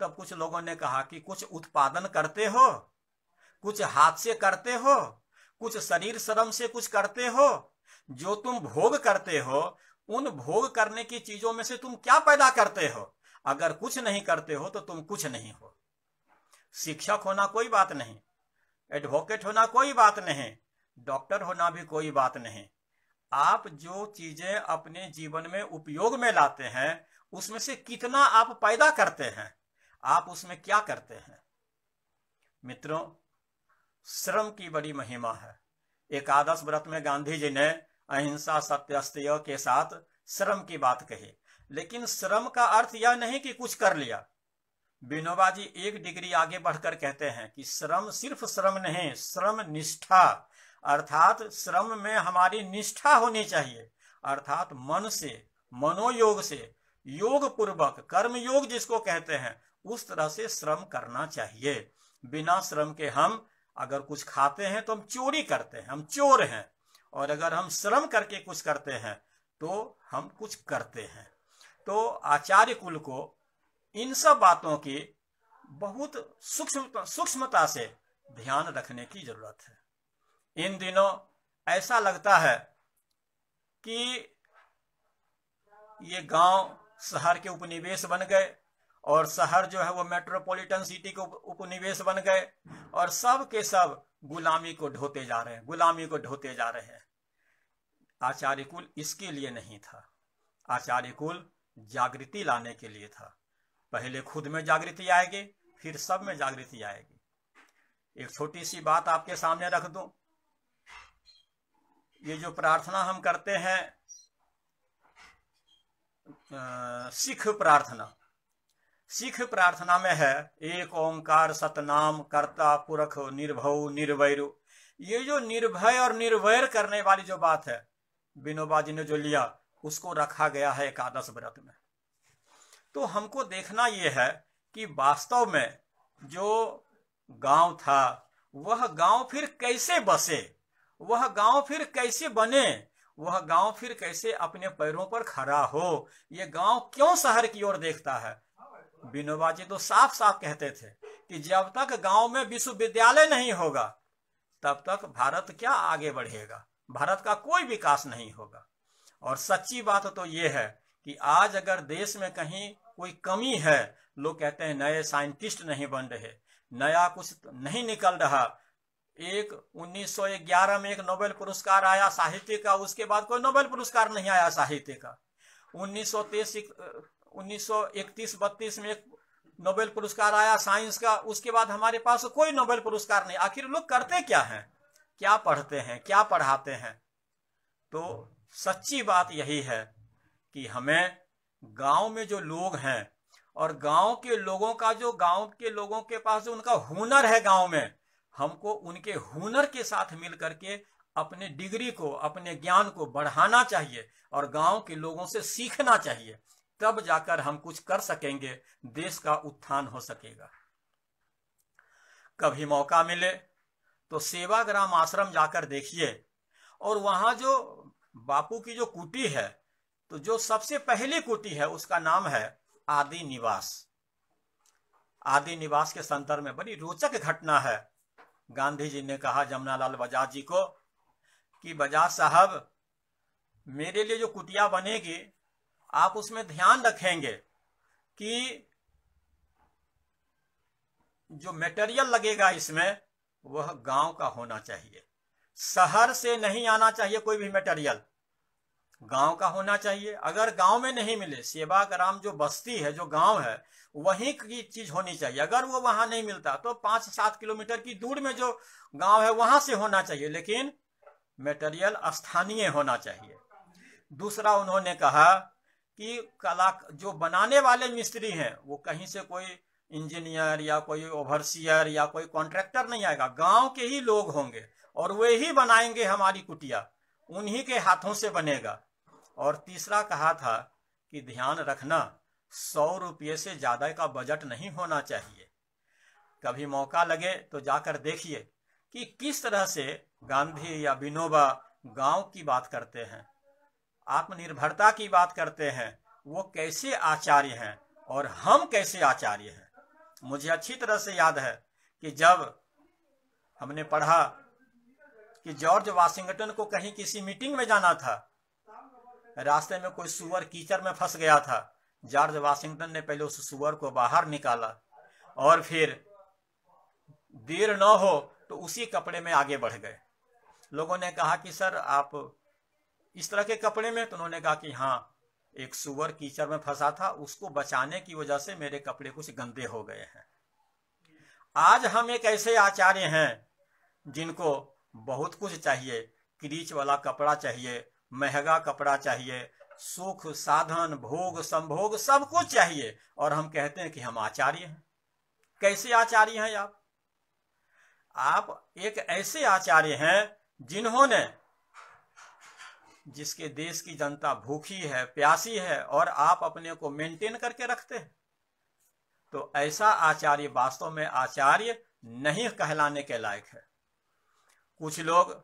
तब कुछ लोगों ने कहा कि कुछ उत्पादन करते हो कुछ हाथ से करते हो कुछ शरीर श्रम से कुछ करते हो जो तुम भोग करते हो उन भोग करने की चीजों में से तुम क्या पैदा करते हो अगर कुछ नहीं करते हो तो तुम कुछ नहीं हो शिक्षक होना कोई बात नहीं एडवोकेट होना कोई बात नहीं डॉक्टर होना भी कोई बात नहीं आप जो चीजें अपने जीवन में उपयोग में लाते हैं उसमें से कितना आप पैदा करते हैं आप उसमें क्या करते हैं मित्रों श्रम की बड़ी महिमा है एकादश व्रत में गांधी जी ने अहिंसा सत्य के साथ श्रम की बात कही लेकिन श्रम का अर्थ यह नहीं कि कुछ कर लिया विनोबा जी एक डिग्री आगे बढ़कर कहते हैं कि श्रम सिर्फ श्रम नहीं श्रम निष्ठा अर्थात श्रम में हमारी निष्ठा होनी चाहिए अर्थात मन से मनोयोग से योग पूर्वक कर्म योग जिसको कहते हैं उस तरह से श्रम करना चाहिए बिना श्रम के हम अगर कुछ खाते हैं तो हम चोरी करते हैं हम चोर हैं और अगर हम श्रम करके कुछ करते हैं तो हम कुछ करते हैं तो आचार्य कुल को इन सब बातों की बहुत सूक्ष्म सूक्ष्मता से ध्यान रखने की जरूरत है इन दिनों ऐसा लगता है कि ये गांव शहर के उपनिवेश बन गए और शहर जो है वो मेट्रोपॉलिटन सिटी को उपनिवेश बन गए और सब के सब गुलामी को ढोते जा रहे हैं गुलामी को ढोते जा रहे हैं आचार्य कुल इसके लिए नहीं था आचार्य कुल जागृति लाने के लिए था पहले खुद में जागृति आएगी फिर सब में जागृति आएगी एक छोटी सी बात आपके सामने रख दो ये जो प्रार्थना हम करते हैं सिख प्रार्थना सिख प्रार्थना में है एक ओंकार सतनाम कर्ता पुरख निर्भव निर्वैर ये जो निर्भय और निर्वैर करने वाली जो बात है विनोबा जी ने जो लिया उसको रखा गया है एकादश व्रत में तो हमको देखना यह है कि वास्तव में जो गांव था वह गांव फिर कैसे बसे वह गांव फिर कैसे बने वह गांव फिर कैसे अपने पैरों पर खड़ा हो यह गांव क्यों शहर की ओर देखता है विनोबा जी तो साफ साफ कहते थे कि जब तक गांव में विश्वविद्यालय नहीं होगा तब तक भारत क्या आगे बढ़ेगा भारत का कोई विकास नहीं होगा और सच्ची बात तो ये है कि आज अगर देश में कहीं कोई कमी है लोग कहते हैं नए साइंटिस्ट नहीं बन रहे नया कुछ नहीं निकल रहा एक 1911 में एक नोबेल पुरस्कार आया साहित्य का उसके बाद कोई नोबेल पुरस्कार नहीं आया साहित्य का उन्नीस उन्नीस सौ में एक नोबेल पुरस्कार आया साइंस का उसके बाद हमारे पास कोई नोबेल पुरस्कार नहीं आखिर लोग करते क्या हैं क्या पढ़ते हैं क्या पढ़ाते हैं तो सच्ची बात यही है कि हमें गांव में जो लोग हैं और गांव के लोगों का जो गांव के लोगों के पास जो उनका हुनर है गांव में हमको उनके हुनर के साथ मिल करके अपने डिग्री को अपने ज्ञान को बढ़ाना चाहिए और गांव के लोगों से सीखना चाहिए तब जाकर हम कुछ कर सकेंगे देश का उत्थान हो सकेगा कभी मौका मिले तो सेवाग्राम आश्रम जाकर देखिए और वहां जो बापू की जो कुटी है तो जो सबसे पहली कुटी है उसका नाम है आदि निवास आदि निवास के संदर्भ में बड़ी रोचक घटना है गांधी जी ने कहा जमुनालाल बजाज जी को कि बजाज साहब मेरे लिए जो कुटिया बनेगी आप उसमें ध्यान रखेंगे कि जो मेटेरियल लगेगा इसमें वह गांव का होना चाहिए शहर से नहीं आना चाहिए कोई भी मेटेरियल गांव का होना चाहिए अगर गांव में नहीं मिले सेवा ग्राम जो बस्ती है जो गांव है वहीं की चीज होनी चाहिए अगर वो वहां नहीं मिलता तो पांच सात किलोमीटर की दूर में जो गांव है वहां से होना चाहिए लेकिन मेटेरियल स्थानीय होना चाहिए दूसरा उन्होंने कहा कि कला जो बनाने वाले मिस्त्री हैं वो कहीं से कोई इंजीनियर या कोई ओवरसियर या कोई कॉन्ट्रैक्टर नहीं आएगा गांव के ही लोग होंगे और वे ही बनाएंगे हमारी कुटिया उन्हीं के हाथों से बनेगा और तीसरा कहा था कि ध्यान रखना सौ रुपये से ज़्यादा का बजट नहीं होना चाहिए कभी मौका लगे तो जाकर देखिए कि किस तरह से गांधी या विनोबा गांव की बात करते हैं आत्मनिर्भरता की बात करते हैं वो कैसे आचार्य हैं और हम कैसे आचार्य हैं मुझे अच्छी तरह से याद है कि जब हमने पढ़ा कि जॉर्ज वाशिंगटन को कहीं किसी मीटिंग में जाना था रास्ते में कोई सुअर कीचड़ में फंस गया था जॉर्ज वाशिंगटन ने पहले उस सुअर को बाहर निकाला और फिर देर न हो तो उसी कपड़े में आगे बढ़ गए लोगों ने कहा कि सर आप इस तरह के कपड़े में तो उन्होंने कहा कि हाँ एक सुअर कीचड़ में फंसा था उसको बचाने की वजह से मेरे कपड़े कुछ गंदे हो गए हैं आज हम एक ऐसे आचार्य हैं जिनको बहुत कुछ चाहिए क्रीच वाला कपड़ा चाहिए महंगा कपड़ा चाहिए सुख साधन भोग संभोग सब कुछ चाहिए और हम कहते हैं कि हम आचार्य हैं कैसे आचार्य हैं आप आप एक ऐसे आचार्य हैं जिन्होंने जिसके देश की जनता भूखी है प्यासी है और आप अपने को मेंटेन करके रखते हैं तो ऐसा आचार्य वास्तव में आचार्य नहीं कहलाने के लायक है कुछ लोग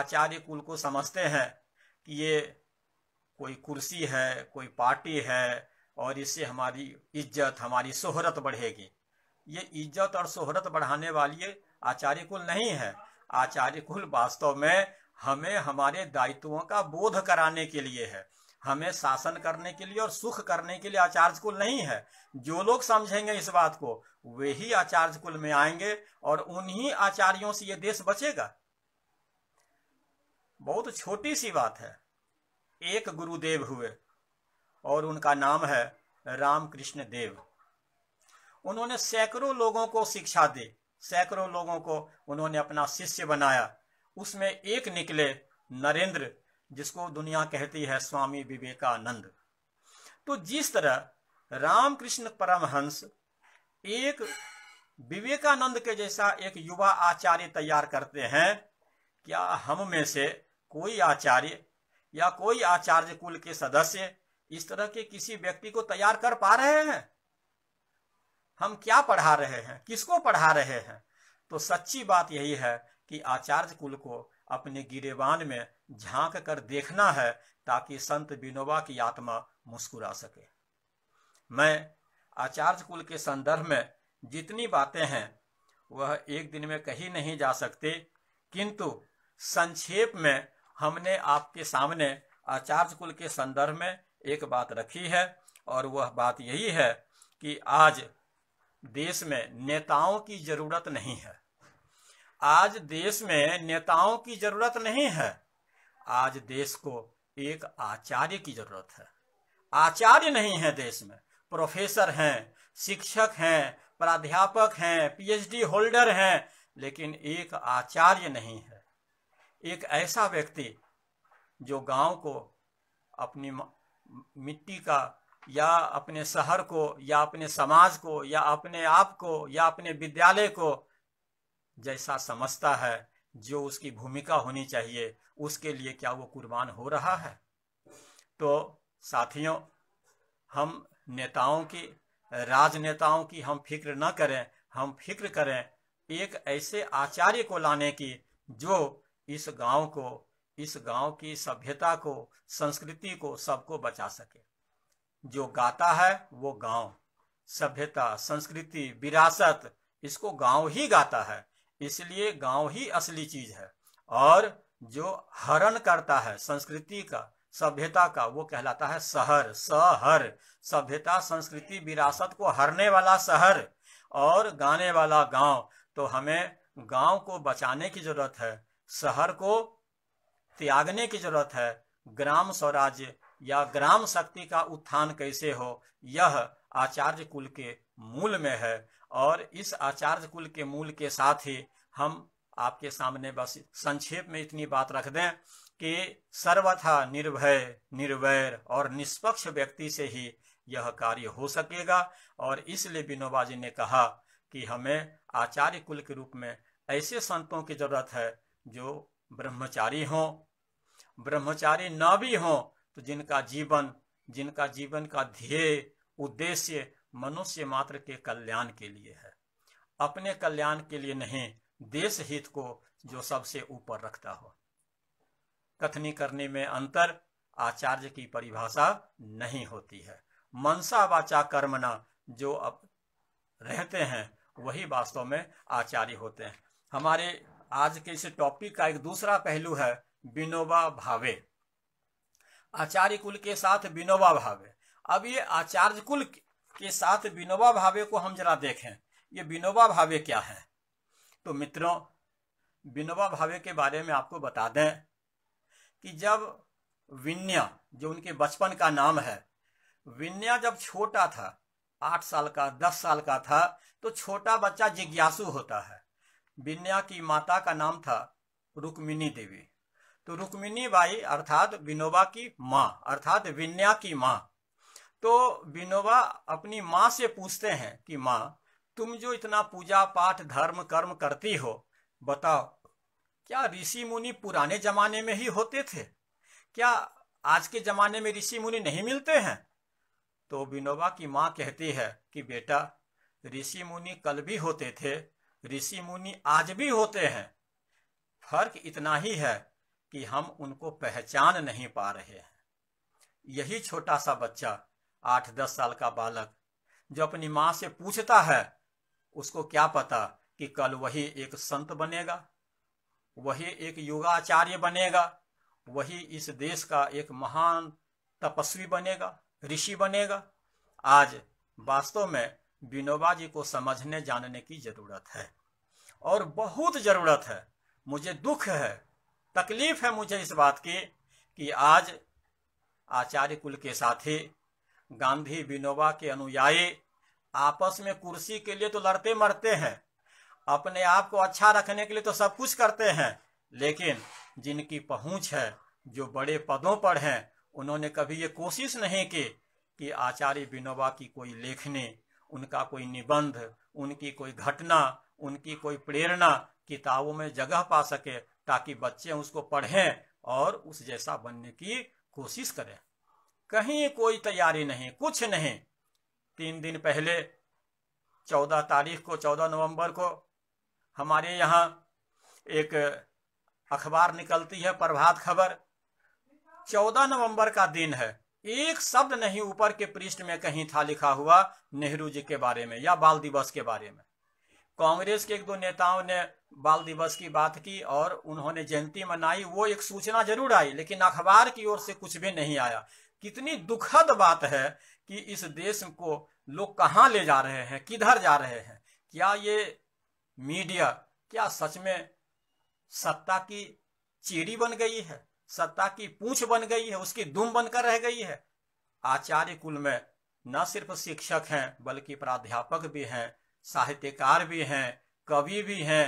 आचार्य कुल को समझते हैं कि ये कोई कुर्सी है कोई पार्टी है और इससे हमारी इज्जत हमारी शोहरत बढ़ेगी ये इज्जत और शोहरत बढ़ाने वाली आचार्य कुल नहीं है आचार्य कुल वास्तव में हमें हमारे दायित्वों का बोध कराने के लिए है हमें शासन करने के लिए और सुख करने के लिए आचार्य कुल नहीं है जो लोग समझेंगे इस बात को वे ही आचार्य कुल में आएंगे और उन्हीं आचार्यों से ये देश बचेगा बहुत छोटी सी बात है एक गुरुदेव हुए और उनका नाम है रामकृष्ण देव उन्होंने सैकड़ों लोगों को शिक्षा दी सैकड़ों लोगों को उन्होंने अपना शिष्य बनाया उसमें एक निकले नरेंद्र जिसको दुनिया कहती है स्वामी विवेकानंद तो जिस तरह रामकृष्ण परमहंस एक विवेकानंद के जैसा एक युवा आचार्य तैयार करते हैं क्या हम में से कोई आचार्य या कोई आचार्य कुल के सदस्य इस तरह के किसी व्यक्ति को तैयार कर पा रहे हैं हम क्या पढ़ा रहे हैं किसको पढ़ा रहे हैं तो सच्ची बात यही है कि आचार्य कुल को अपने गिरेवान में झांक कर देखना है ताकि संत विनोबा की आत्मा मुस्कुरा सके मैं आचार्य कुल के संदर्भ में जितनी बातें हैं वह एक दिन में कही नहीं जा सकती किंतु संक्षेप में हमने आपके सामने आचार्य कुल के संदर्भ में एक बात रखी है और वह बात यही है कि आज देश में नेताओं की जरूरत नहीं है आज देश में नेताओं की जरूरत नहीं है आज देश को एक आचार्य की जरूरत है आचार्य नहीं है देश में प्रोफेसर हैं शिक्षक हैं प्राध्यापक हैं पीएचडी होल्डर हैं लेकिन एक आचार्य नहीं है एक ऐसा व्यक्ति जो गांव को अपनी मिट्टी का या अपने शहर को या अपने समाज को या अपने आप को या अपने विद्यालय को जैसा समझता है जो उसकी भूमिका होनी चाहिए उसके लिए क्या वो कुर्बान हो रहा है तो साथियों हम नेताओं की राजनेताओं की हम फिक्र न करें हम फिक्र करें एक ऐसे आचार्य को लाने की जो इस गांव को इस गांव की सभ्यता को संस्कृति को सबको बचा सके जो गाता है वो गांव सभ्यता संस्कृति विरासत इसको गांव ही गाता है इसलिए गांव ही असली चीज है और जो हरण करता है संस्कृति का सभ्यता का वो कहलाता है शहर सहर सभ्यता संस्कृति विरासत को हरने वाला शहर और गाने वाला गांव तो हमें गांव को बचाने की जरूरत है शहर को त्यागने की जरूरत है ग्राम स्वराज्य या ग्राम शक्ति का उत्थान कैसे हो यह आचार्य कुल के मूल में है और इस आचार्य कुल के मूल के साथ ही हम आपके सामने बस संक्षेप में इतनी बात रख दें कि सर्वथा निर्भय निर्वैर और निष्पक्ष व्यक्ति से ही यह कार्य हो सकेगा और इसलिए विनोबा जी ने कहा कि हमें आचार्य कुल के रूप में ऐसे संतों की जरूरत है जो ब्रह्मचारी हों ब्रह्मचारी न भी हों तो जिनका जीवन जिनका जीवन का ध्येय उद्देश्य मनुष्य मात्र के कल्याण के लिए है अपने कल्याण के लिए नहीं देश हित को जो सबसे ऊपर रखता हो कथनी करने में अंतर आचार्य की परिभाषा नहीं होती है मनसा वाचा कर्मना जो अब रहते हैं वही वास्तव में आचार्य होते हैं हमारे आज के इस टॉपिक का एक दूसरा पहलू है विनोबा भावे आचार्य कुल के साथ विनोबा भावे अब ये आचार्य कुल के साथ विनोबा भावे को हम जरा देखें ये विनोबा भावे क्या है तो मित्रों विनोबा भावे के बारे में आपको बता दें कि जब विन्या जो उनके बचपन का नाम है विन्या जब छोटा था आठ साल का दस साल का था तो छोटा बच्चा जिज्ञासु होता है विन्या की माता का नाम था रुक्मिनी देवी तो रुक्मिनी बाई अर्थात विनोबा की माँ अर्थात विन्या की माँ तो विनोबा अपनी माँ से पूछते हैं कि माँ तुम जो इतना पूजा पाठ धर्म कर्म करती हो बताओ क्या ऋषि मुनि पुराने जमाने में ही होते थे क्या आज के जमाने में ऋषि मुनि नहीं मिलते हैं तो विनोबा की माँ कहती है कि बेटा ऋषि मुनि कल भी होते थे ऋषि मुनि आज भी होते हैं फर्क इतना ही है कि हम उनको पहचान नहीं पा रहे हैं यही छोटा सा बच्चा आठ दस साल का बालक जो अपनी माँ से पूछता है उसको क्या पता कि कल वही एक संत बनेगा वही एक योगाचार्य बनेगा वही इस देश का एक महान तपस्वी बनेगा ऋषि बनेगा आज वास्तव में विनोबा जी को समझने जानने की जरूरत है और बहुत जरूरत है मुझे दुख है तकलीफ है मुझे इस बात की कि आज आचार्य कुल के साथी गांधी विनोबा के अनुयायी आपस में कुर्सी के लिए तो लड़ते मरते हैं अपने आप को अच्छा रखने के लिए तो सब कुछ करते हैं लेकिन जिनकी पहुंच है जो बड़े पदों पर हैं उन्होंने कभी ये कोशिश नहीं की कि आचार्य विनोबा की कोई लेखनी उनका कोई निबंध उनकी कोई घटना उनकी कोई प्रेरणा किताबों में जगह पा सके ताकि बच्चे उसको पढ़ें और उस जैसा बनने की कोशिश करें कहीं कोई तैयारी नहीं कुछ नहीं तीन दिन पहले चौदह तारीख को चौदह नवंबर को हमारे यहाँ एक अखबार निकलती है प्रभात खबर चौदह नवंबर का दिन है एक शब्द नहीं ऊपर के पृष्ठ में कहीं था लिखा हुआ नेहरू जी के बारे में या बाल दिवस के बारे में कांग्रेस के एक दो नेताओं ने बाल दिवस की बात की और उन्होंने जयंती मनाई वो एक सूचना जरूर आई लेकिन अखबार की ओर से कुछ भी नहीं आया कितनी दुखद बात है कि इस देश को लोग कहाँ ले जा रहे हैं किधर जा रहे हैं क्या ये मीडिया क्या सच में सत्ता की चेरी बन गई है सत्ता की पूछ बन गई है उसकी दुम बनकर रह गई है आचार्य कुल में न सिर्फ शिक्षक हैं बल्कि प्राध्यापक भी हैं साहित्यकार भी हैं कवि भी हैं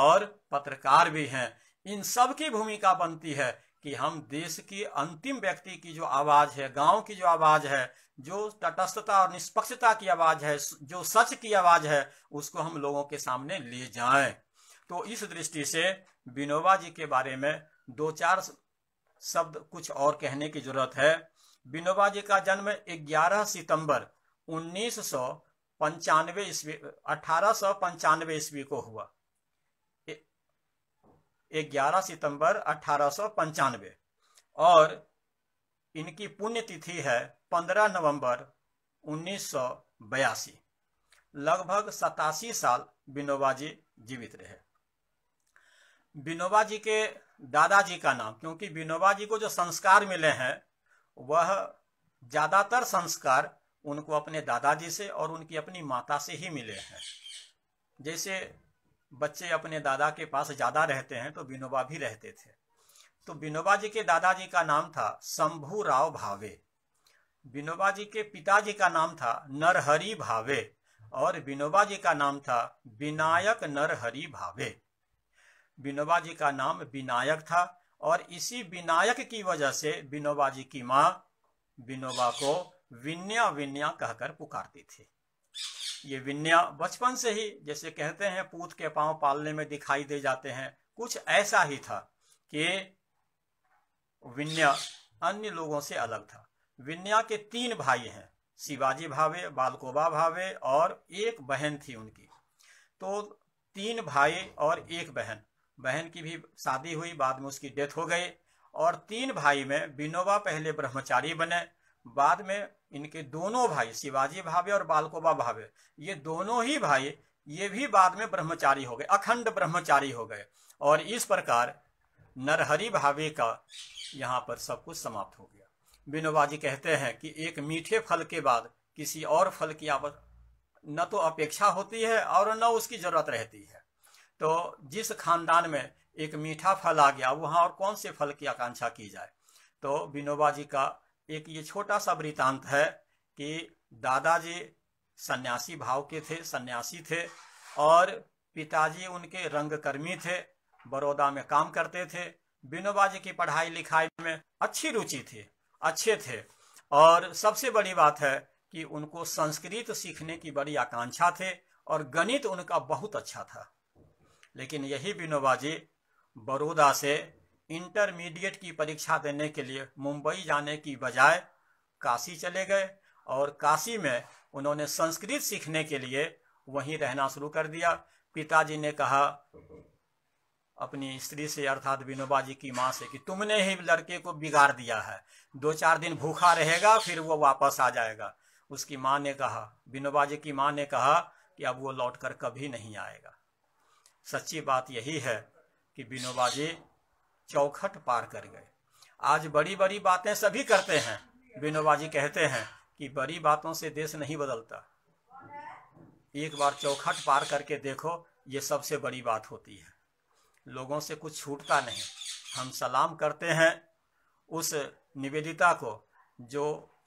और पत्रकार भी हैं इन सब की भूमिका बनती है कि हम देश की अंतिम व्यक्ति की जो आवाज है गांव की जो आवाज है जो तटस्थता और निष्पक्षता की आवाज है जो सच की आवाज है उसको हम लोगों के सामने ले जाएं तो इस दृष्टि से विनोबा जी के बारे में दो चार शब्द कुछ और कहने की जरूरत है विनोबा जी का जन्म 11 सितंबर उन्नीस सौ पंचानवे ईस्वी अठारह ईस्वी को हुआ 11 सितंबर अठारह और इनकी पुण्यतिथि है 15 नवंबर उन्नीस लगभग सतासी साल विनोबा जी जीवित रहे विनोबा जी के दादाजी का नाम क्योंकि विनोबा जी को जो संस्कार मिले हैं वह ज्यादातर संस्कार उनको अपने दादाजी से और उनकी अपनी माता से ही मिले हैं जैसे बच्चे अपने दादा के पास ज्यादा रहते हैं तो विनोबा भी रहते थे तो विनोबा जी के दादाजी का नाम था शंभू राव भावे विनोबा जी के पिताजी का नाम था नरहरी भावे और विनोबा जी का नाम था विनायक नरहरी भावे विनोबा जी का नाम विनायक था और इसी विनायक की वजह से विनोबा जी की माँ विनोबा को विन्या विन्या कहकर पुकारती थी ये विन्या बचपन से ही जैसे कहते हैं पूत के पांव पालने में दिखाई दे जाते हैं कुछ ऐसा ही था कि विन्या अन्य लोगों से अलग था विन्या के तीन भाई हैं शिवाजी भावे बालकोबा भावे और एक बहन थी उनकी तो तीन भाई और एक बहन बहन की भी शादी हुई बाद में उसकी डेथ हो गई और तीन भाई में विनोबा पहले ब्रह्मचारी बने बाद में इनके दोनों भाई शिवाजी भावे और बालकोबा भावे ये दोनों ही भाई ये भी बाद में ब्रह्मचारी हो गए अखंड ब्रह्मचारी हो गए और इस प्रकार नरहरि भावे का यहाँ पर सब कुछ समाप्त हो गया विनोबा जी कहते हैं कि एक मीठे फल के बाद किसी और फल की आवश्यक न तो अपेक्षा होती है और न उसकी जरूरत रहती है तो जिस खानदान में एक मीठा फल आ गया वहाँ और कौन से फल की आकांक्षा की जाए तो विनोबा जी का एक ये छोटा सा वृतांत है कि दादाजी सन्यासी भाव के थे सन्यासी थे और पिताजी उनके रंगकर्मी थे बड़ौदा में काम करते थे विनोबा जी की पढ़ाई लिखाई में अच्छी रुचि थी अच्छे थे और सबसे बड़ी बात है कि उनको संस्कृत सीखने की बड़ी आकांक्षा थे और गणित उनका बहुत अच्छा था लेकिन यही विनोबा जी बड़ौदा से इंटरमीडिएट की परीक्षा देने के लिए मुंबई जाने की बजाय काशी चले गए और काशी में उन्होंने संस्कृत सीखने के लिए वहीं रहना शुरू कर दिया पिताजी ने कहा अपनी स्त्री से अर्थात विनोबा जी की माँ से कि तुमने ही लड़के को बिगाड़ दिया है दो चार दिन भूखा रहेगा फिर वो वापस आ जाएगा उसकी माँ ने कहा विनोबा जी की माँ ने कहा कि अब वो लौट कर कभी नहीं आएगा सच्ची बात यही है कि विनोबा जी चौखट पार कर गए आज बड़ी बड़ी बातें सभी करते हैं विनोबा जी कहते हैं कि बड़ी बातों से देश नहीं बदलता एक बार चौखट पार करके देखो ये सबसे बड़ी बात होती है लोगों से कुछ छूटता नहीं हम सलाम करते हैं उस निवेदिता को जो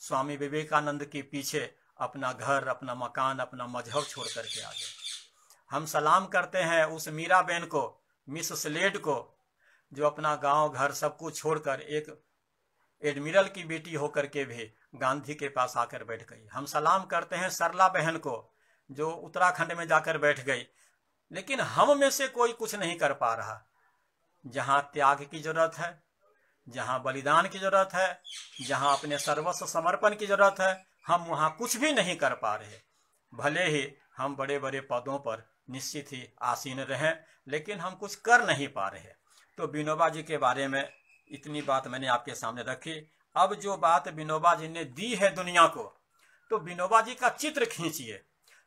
स्वामी विवेकानंद के पीछे अपना घर अपना मकान अपना मजहब छोड़ करके आ गए हम सलाम करते हैं उस मीरा बेन को मिस स्लेट को जो अपना गांव घर सब कुछ छोड़कर एक एडमिरल की बेटी होकर के भी गांधी के पास आकर बैठ गई हम सलाम करते हैं सरला बहन को जो उत्तराखंड में जाकर बैठ गई लेकिन हम में से कोई कुछ नहीं कर पा रहा जहाँ त्याग की जरूरत है जहाँ बलिदान की जरूरत है जहाँ अपने सर्वस्व समर्पण की जरूरत है हम वहाँ कुछ भी नहीं कर पा रहे भले ही हम बड़े बड़े पदों पर निश्चित ही आसीन रहें लेकिन हम कुछ कर नहीं पा रहे तो विनोबा जी के बारे में इतनी बात मैंने आपके सामने रखी अब जो बात विनोबा जी ने दी है दुनिया को तो विनोबा जी का चित्र खींचिए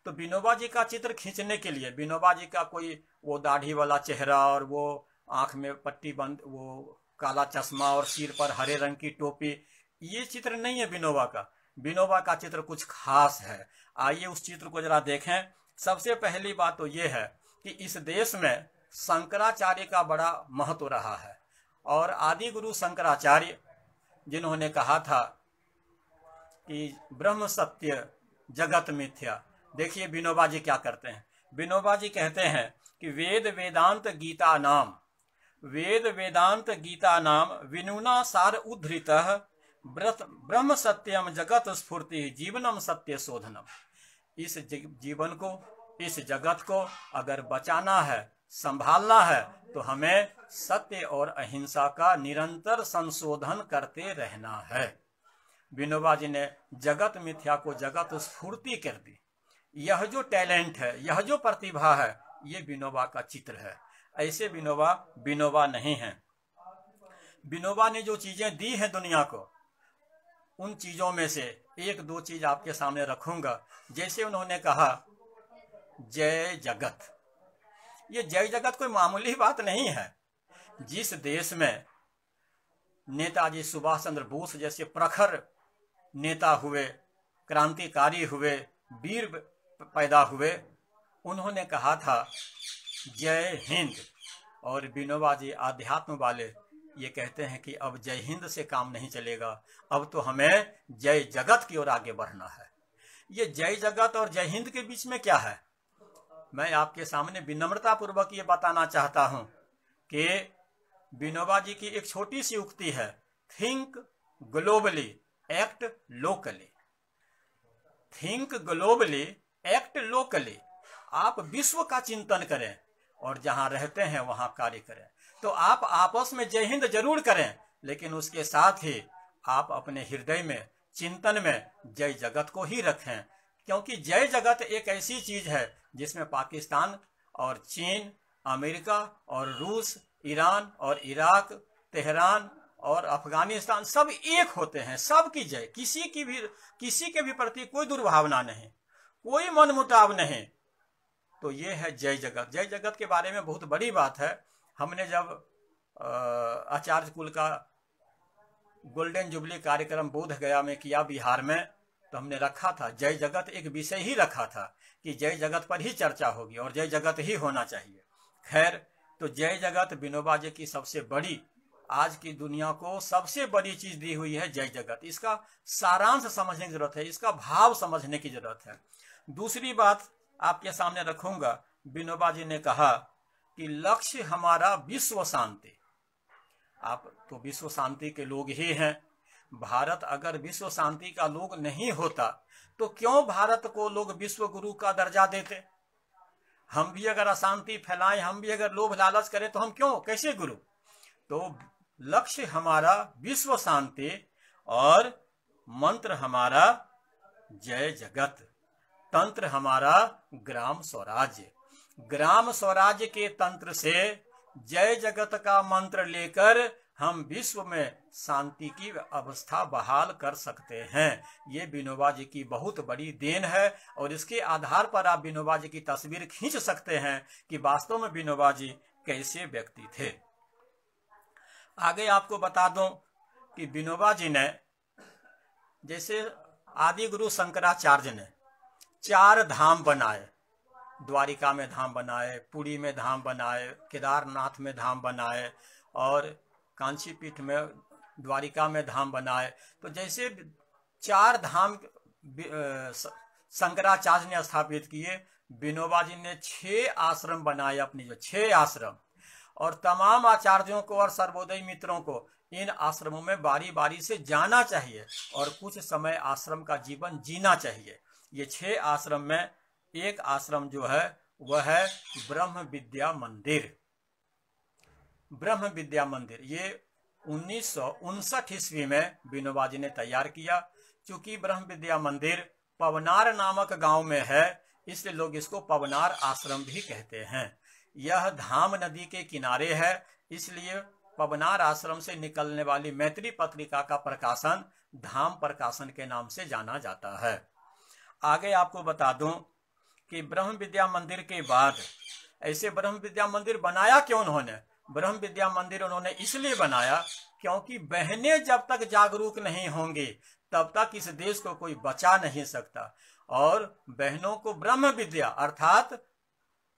तो विनोबा जी का चित्र खींचने के लिए विनोबा जी का कोई वो दाढ़ी वाला चेहरा और वो आंख में पट्टी बंद वो काला चश्मा और सिर पर हरे रंग की टोपी ये चित्र नहीं है विनोबा का विनोबा का चित्र कुछ खास है आइए उस चित्र को जरा देखें सबसे पहली बात तो ये है कि इस देश में शंकराचार्य का बड़ा महत्व रहा है और आदि गुरु शंकराचार्य जिन्होंने कहा था कि ब्रह्म सत्य जगत मिथ्या देखिए विनोबा जी क्या करते हैं विनोबा जी कहते हैं कि वेद वेदांत गीता नाम वेद वेदांत गीता नाम विनुना सार उद्धृत ब्रह्म सत्यम जगत स्फूर्ति जीवनम सत्य शोधनम इस जीवन को इस जगत को अगर बचाना है संभालना है तो हमें सत्य और अहिंसा का निरंतर संशोधन करते रहना है विनोबा जी ने जगत मिथ्या को जगत स्फूर्ति कर दी यह जो टैलेंट है यह जो प्रतिभा है ये विनोबा का चित्र है ऐसे विनोबा विनोबा नहीं है विनोबा ने जो चीजें दी है दुनिया को उन चीजों में से एक दो चीज आपके सामने रखूंगा जैसे उन्होंने कहा जय जगत ये जय जगत कोई मामूली बात नहीं है जिस देश में नेताजी सुभाष चंद्र बोस जैसे प्रखर नेता हुए क्रांतिकारी हुए वीर पैदा हुए उन्होंने कहा था जय हिंद और विनोबा जी आध्यात्म वाले ये कहते हैं कि अब जय हिंद से काम नहीं चलेगा अब तो हमें जय जगत की ओर आगे बढ़ना है ये जय जगत और जय हिंद के बीच में क्या है मैं आपके सामने विनम्रता पूर्वक ये बताना चाहता हूं कि विनोबा जी की एक छोटी सी उक्ति है think globally act locally think globally act locally आप विश्व का चिंतन करें और जहां रहते हैं वहां कार्य करें तो आप आपस में जय हिंद जरूर करें लेकिन उसके साथ ही आप अपने हृदय में चिंतन में जय जगत को ही रखें क्योंकि जय जगत एक ऐसी चीज है जिसमें पाकिस्तान और चीन अमेरिका और रूस ईरान और इराक तेहरान और अफगानिस्तान सब एक होते हैं सब की जय किसी की भी किसी के भी प्रति कोई दुर्भावना नहीं कोई मनमुटाव नहीं तो ये है जय जगत जय जगत के बारे में बहुत बड़ी बात है हमने जब आचार्य कुल का गोल्डन जुबली कार्यक्रम बोध गया में किया बिहार में तो हमने रखा था जय जगत एक विषय ही रखा था कि जय जगत पर ही चर्चा होगी और जय जगत ही होना चाहिए खैर तो जय जगत विनोबा जी की सबसे बड़ी आज की दुनिया को सबसे बड़ी चीज दी हुई है जय जगत इसका सारांश समझने की जरूरत है इसका भाव समझने की जरूरत है दूसरी बात आपके सामने रखूंगा विनोबा जी ने कहा कि लक्ष्य हमारा विश्व शांति आप तो विश्व शांति के लोग ही हैं भारत अगर विश्व शांति का लोग नहीं होता तो क्यों भारत को लोग विश्व गुरु का दर्जा देते हम भी अगर अशांति फैलाएं हम भी अगर लोभ लालच करें तो हम क्यों कैसे गुरु तो लक्ष्य हमारा विश्व शांति और मंत्र हमारा जय जगत तंत्र हमारा ग्राम स्वराज्य ग्राम स्वराज्य के तंत्र से जय जगत का मंत्र लेकर हम विश्व में शांति की अवस्था बहाल कर सकते हैं ये विनोबा जी की बहुत बड़ी देन है और इसके आधार पर आप विनोबा जी की तस्वीर खींच सकते हैं कि वास्तव में विनोबा जी कैसे व्यक्ति थे आगे आपको बता दूं कि विनोबा जी ने जैसे आदि गुरु शंकराचार्य ने चार धाम बनाए द्वारिका में धाम बनाए पुरी में धाम बनाए केदारनाथ में धाम बनाए और कांची पीठ में द्वारिका में धाम बनाए तो जैसे चार धाम शंकराचार्य ने स्थापित किए विनोबा जी ने छह आश्रम बनाए अपने जो छह आश्रम और तमाम आचार्यों को और सर्वोदय मित्रों को इन आश्रमों में बारी बारी से जाना चाहिए और कुछ समय आश्रम का जीवन जीना चाहिए ये छह आश्रम में एक आश्रम जो है वह है ब्रह्म विद्या मंदिर ब्रह्म विद्या मंदिर ये उन्नीस ईस्वी में विनोबा जी ने तैयार किया क्योंकि ब्रह्म विद्या मंदिर पवनार नामक गांव में है इसलिए लोग इसको पवनार आश्रम भी कहते हैं यह धाम नदी के किनारे है इसलिए पवनार आश्रम से निकलने वाली मैत्री पत्रिका का प्रकाशन धाम प्रकाशन के नाम से जाना जाता है आगे आपको बता दूं कि ब्रह्म विद्या मंदिर के बाद ऐसे ब्रह्म विद्या मंदिर बनाया क्यों उन्होंने ब्रह्म विद्या मंदिर उन्होंने इसलिए बनाया क्योंकि बहने जब तक जागरूक नहीं होंगे तब तक इस देश को कोई बचा नहीं सकता और बहनों को ब्रह्म विद्या अर्थात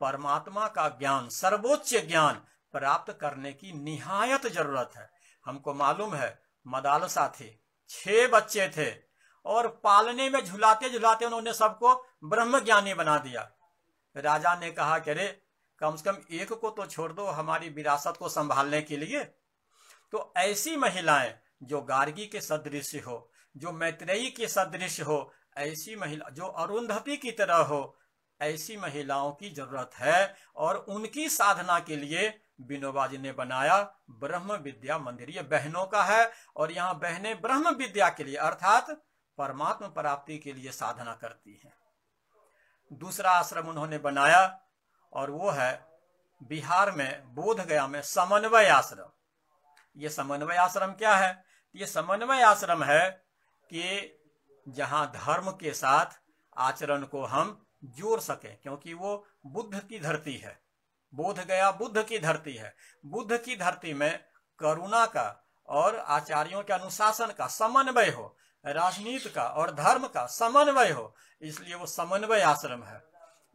परमात्मा का ज्ञान सर्वोच्च ज्ञान प्राप्त करने की निहायत जरूरत है हमको मालूम है मदालसा थे छह बच्चे थे और पालने में झुलाते झुलाते उन्होंने सबको ब्रह्म ज्ञानी बना दिया राजा ने कहा कि अरे कम से कम एक को तो छोड़ दो हमारी विरासत को संभालने के लिए तो ऐसी महिलाएं जो गार्गी के सदृश हो जो मैत्रेयी के सदृश हो ऐसी महिला जो अरुंधति की तरह हो ऐसी महिलाओं की जरूरत है और उनकी साधना के लिए विनोबा जी ने बनाया ब्रह्म विद्या मंदिर ये बहनों का है और यहाँ बहने ब्रह्म विद्या के लिए अर्थात परमात्मा प्राप्ति के लिए साधना करती हैं दूसरा आश्रम उन्होंने बनाया और वो है बिहार में बोध गया में समन्वय आश्रम ये समन्वय आश्रम क्या है तो ये समन्वय आश्रम है कि जहां धर्म के साथ आचरण को हम जोड़ सके क्योंकि वो बुद्ध की धरती है बोध गया बुद्ध की धरती है बुद्ध की धरती में करुणा का और आचार्यों के अनुशासन का समन्वय हो राजनीति का और धर्म का समन्वय हो इसलिए वो समन्वय आश्रम है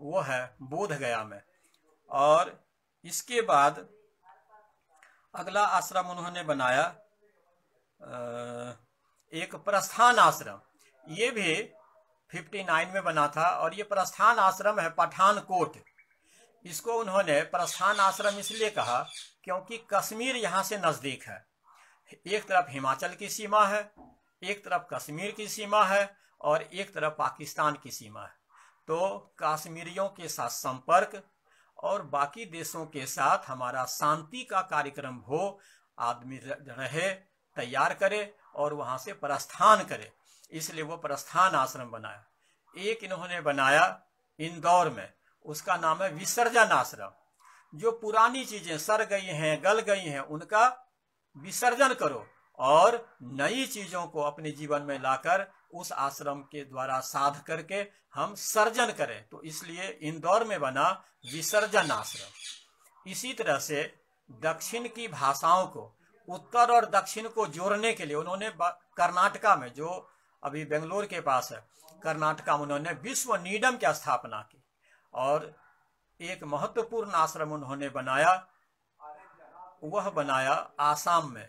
वो है बोध गया में और इसके बाद अगला आश्रम उन्होंने बनाया एक प्रस्थान आश्रम ये भी 59 में बना था और ये प्रस्थान आश्रम है पठानकोट इसको उन्होंने प्रस्थान आश्रम इसलिए कहा क्योंकि कश्मीर यहाँ से नज़दीक है एक तरफ हिमाचल की सीमा है एक तरफ कश्मीर की सीमा है और एक तरफ पाकिस्तान की सीमा है तो कश्मीरियों के साथ संपर्क और बाकी देशों के साथ हमारा शांति का कार्यक्रम हो आदमी रहे तैयार करे और वहां से प्रस्थान करे इसलिए वो प्रस्थान आश्रम बनाया एक इन्होंने बनाया इंदौर में उसका नाम है विसर्जन आश्रम जो पुरानी चीजें सर गई हैं गल गई हैं उनका विसर्जन करो और नई चीजों को अपने जीवन में लाकर उस आश्रम के द्वारा साध करके हम सर्जन करें तो इसलिए इंदौर में बना विसर्जन आश्रम इसी तरह से दक्षिण की भाषाओं को उत्तर और दक्षिण को जोड़ने के लिए उन्होंने कर्नाटका में जो अभी बेंगलोर के पास है कर्नाटका में उन्होंने विश्व नीडम की स्थापना की और एक महत्वपूर्ण आश्रम उन्होंने बनाया वह बनाया आसाम में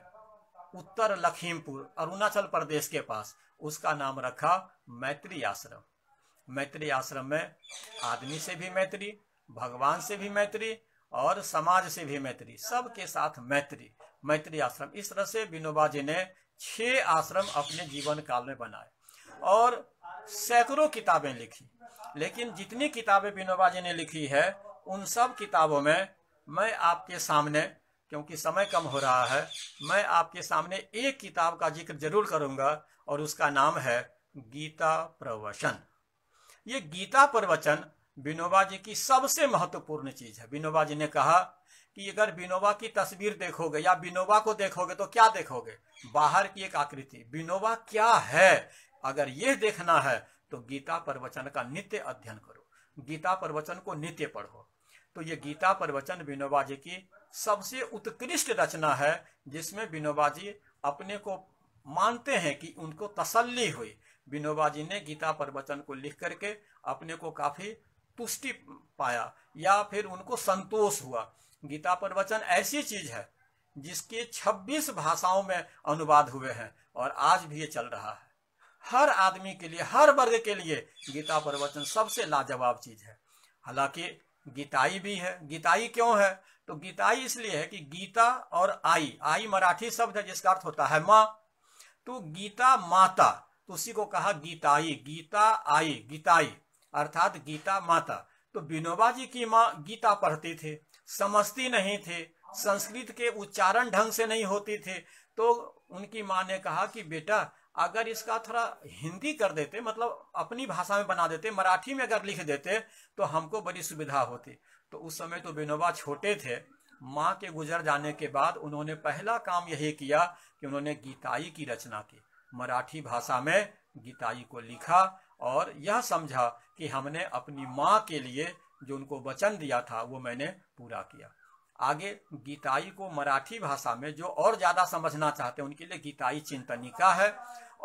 उत्तर लखीमपुर अरुणाचल प्रदेश के पास उसका नाम रखा मैत्री आश्रम मैत्री आश्रम में आदमी से भी मैत्री भगवान से भी मैत्री और समाज से भी मैत्री सबके साथ मैत्री मैत्री आश्रम इस तरह से विनोबा जी ने छह आश्रम अपने जीवन काल में बनाए और सैकड़ों किताबें लिखी लेकिन जितनी किताबें विनोबा जी ने लिखी है उन सब किताबों में मैं आपके सामने क्योंकि समय कम हो रहा है मैं आपके सामने एक किताब का जिक्र जरूर करूंगा और उसका नाम है गीता प्रवचन ये गीता प्रवचन विनोबा जी की सबसे महत्वपूर्ण चीज है विनोबा जी ने कहा कि अगर विनोबा की तस्वीर देखोगे या विनोबा को देखोगे तो क्या देखोगे बाहर की एक आकृति विनोबा क्या है अगर यह देखना है तो गीता प्रवचन का नित्य अध्ययन करो गीता प्रवचन को नित्य पढ़ो तो ये गीता प्रवचन विनोबा जी की सबसे उत्कृष्ट रचना है जिसमें विनोबा जी अपने को मानते हैं कि उनको तसल्ली हुई विनोबा जी ने गीता पर वचन को लिख करके अपने को काफी तुष्टि पाया या फिर उनको संतोष हुआ गीता पर वचन ऐसी चीज है जिसके 26 भाषाओं में अनुवाद हुए हैं और आज भी ये चल रहा है हर आदमी के लिए हर वर्ग के लिए गीता पर वचन सबसे लाजवाब चीज है हालांकि गीताई भी है गीताई क्यों है तो गीताई इसलिए है कि गीता और आई आई मराठी शब्द है जिसका अर्थ होता है माँ टू तो गीता माता तो उसी को कहा गीताई गीता आई गीताई अर्थात गीता माता तो विनोबा जी की माँ गीता पढ़ते थे समझती नहीं थे संस्कृत के उच्चारण ढंग से नहीं होते थे तो उनकी माँ ने कहा कि बेटा अगर इसका थोड़ा हिंदी कर देते मतलब अपनी भाषा में बना देते मराठी में अगर लिख देते तो हमको बड़ी सुविधा होती तो उस समय तो विनोबा छोटे थे माँ के गुजर जाने के बाद उन्होंने पहला काम यही किया कि उन्होंने गीताई की रचना की मराठी भाषा में गीताई को लिखा और यह समझा कि हमने अपनी माँ के लिए जो उनको वचन दिया था वो मैंने पूरा किया आगे गीताई को मराठी भाषा में जो और ज़्यादा समझना चाहते हैं उनके लिए गीताई चिंतनिका है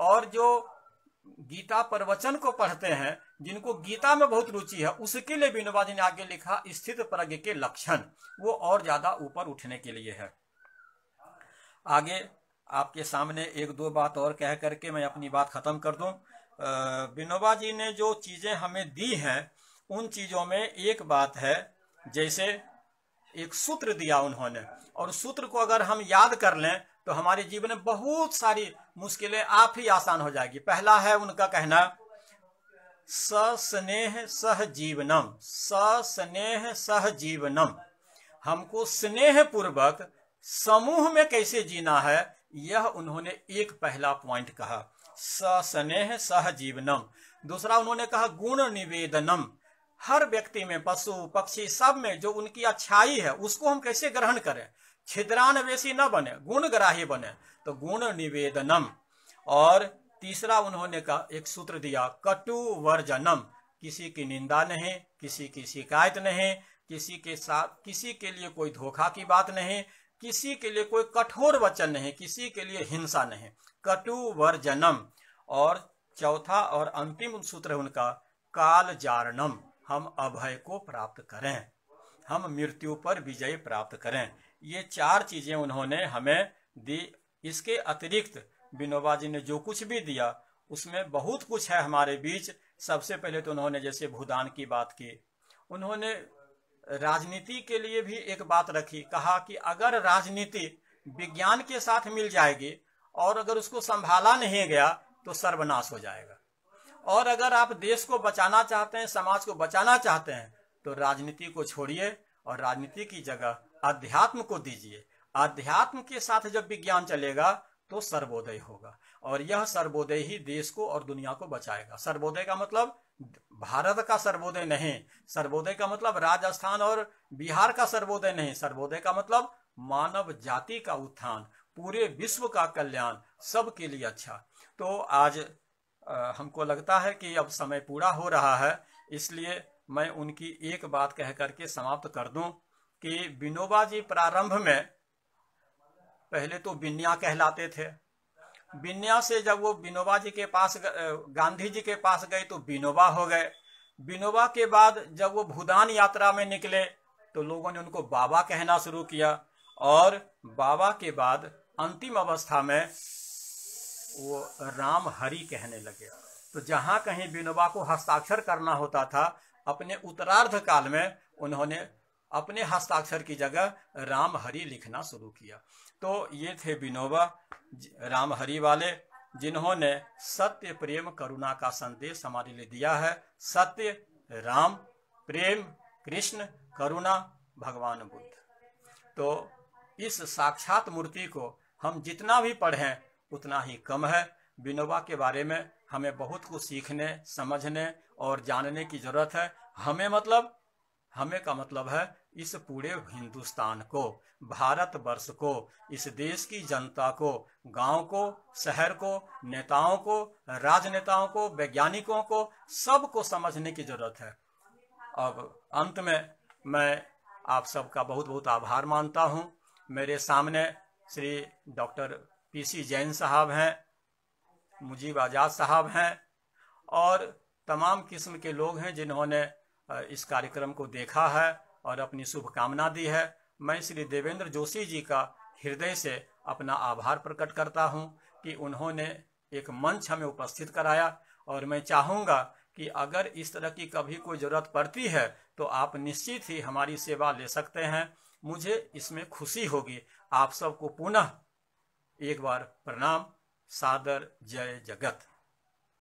और जो गीता प्रवचन को पढ़ते हैं जिनको गीता में बहुत रुचि है उसके लिए विनोबा जी ने आगे लिखा स्थित प्रज्ञ के लक्षण वो और ज्यादा ऊपर उठने के लिए है आगे आपके सामने एक दो बात और कह करके मैं अपनी बात खत्म कर दू विनोबा जी ने जो चीजें हमें दी हैं उन चीजों में एक बात है जैसे एक सूत्र दिया उन्होंने और सूत्र को अगर हम याद कर लें तो हमारे जीवन में बहुत सारी मुश्किलें आप ही आसान हो जाएगी पहला है उनका कहना सस्नेह सह जीवनम सस्नेह सह जीवनम हमको स्नेह पूर्वक समूह में कैसे जीना है यह उन्होंने एक पहला पॉइंट कहा सस्नेह सह जीवनम दूसरा उन्होंने कहा गुण निवेदनम हर व्यक्ति में पशु पक्षी सब में जो उनकी अच्छाई है उसको हम कैसे ग्रहण करें वेशी न बने गुण ग्राही बने तो गुण निवेदनम और तीसरा उन्होंने का एक सूत्र दिया कटु वर्जनम किसी की निंदा नहीं किसी की शिकायत नहीं किसी के साथ किसी के लिए कोई धोखा की बात नहीं किसी के लिए कोई कठोर वचन नहीं किसी के लिए हिंसा नहीं कटु वर्जनम और चौथा और अंतिम सूत्र है उनका काल जारणम हम अभय को प्राप्त करें हम मृत्यु पर विजय प्राप्त करें ये चार चीजें उन्होंने हमें दी इसके अतिरिक्त विनोबा जी ने जो कुछ भी दिया उसमें बहुत कुछ है हमारे बीच सबसे पहले तो उन्होंने जैसे भूदान की बात की उन्होंने राजनीति के लिए भी एक बात रखी कहा कि अगर राजनीति विज्ञान के साथ मिल जाएगी और अगर उसको संभाला नहीं गया तो सर्वनाश हो जाएगा और अगर आप देश को बचाना चाहते हैं समाज को बचाना चाहते हैं तो राजनीति को छोड़िए और राजनीति की जगह अध्यात्म को दीजिए अध्यात्म के साथ जब विज्ञान चलेगा तो सर्वोदय होगा और यह सर्वोदय ही देश को और दुनिया को बचाएगा सर्वोदय का मतलब भारत का सर्वोदय नहीं सर्वोदय का मतलब राजस्थान और बिहार का सर्वोदय नहीं सर्वोदय का मतलब मानव जाति का उत्थान पूरे विश्व का कल्याण सबके लिए अच्छा तो आज हमको लगता है कि अब समय पूरा हो रहा है इसलिए मैं उनकी एक बात कह करके समाप्त कर दूं कि विनोबा जी प्रारंभ में पहले तो बिन्या कहलाते थे बिन्या से जब वो विनोबा जी के पास गांधी जी के पास गए तो विनोबा हो गए विनोबा के बाद जब वो भूदान यात्रा में निकले तो लोगों ने उनको बाबा कहना शुरू किया और बाबा के बाद अंतिम अवस्था में वो राम हरि कहने लगे तो जहां कहीं विनोबा को हस्ताक्षर करना होता था अपने उत्तरार्ध काल में उन्होंने अपने हस्ताक्षर की जगह राम हरि लिखना शुरू किया तो ये थे विनोबा राम हरि वाले जिन्होंने सत्य प्रेम करुणा का संदेश हमारे लिए दिया है सत्य राम प्रेम कृष्ण करुणा भगवान बुद्ध तो इस साक्षात मूर्ति को हम जितना भी पढ़ें उतना ही कम है विनोबा के बारे में हमें बहुत कुछ सीखने समझने और जानने की जरूरत है हमें मतलब हमें का मतलब है इस पूरे हिंदुस्तान को भारत वर्ष को इस देश की जनता को गांव को शहर को नेताओं को राजनेताओं को वैज्ञानिकों को सबको समझने की जरूरत है अब अंत में मैं आप सबका बहुत बहुत आभार मानता हूँ मेरे सामने श्री डॉक्टर पीसी जैन साहब हैं मुजीब आज़ाद साहब हैं और तमाम किस्म के लोग हैं जिन्होंने इस कार्यक्रम को देखा है और अपनी शुभकामना दी है मैं श्री देवेंद्र जोशी जी का हृदय से अपना आभार प्रकट करता हूं कि उन्होंने एक मंच हमें उपस्थित कराया और मैं चाहूंगा कि अगर इस तरह की कभी कोई ज़रूरत पड़ती है तो आप निश्चित ही हमारी सेवा ले सकते हैं मुझे इसमें खुशी होगी आप सबको पुनः एक बार प्रणाम सादर जय जगत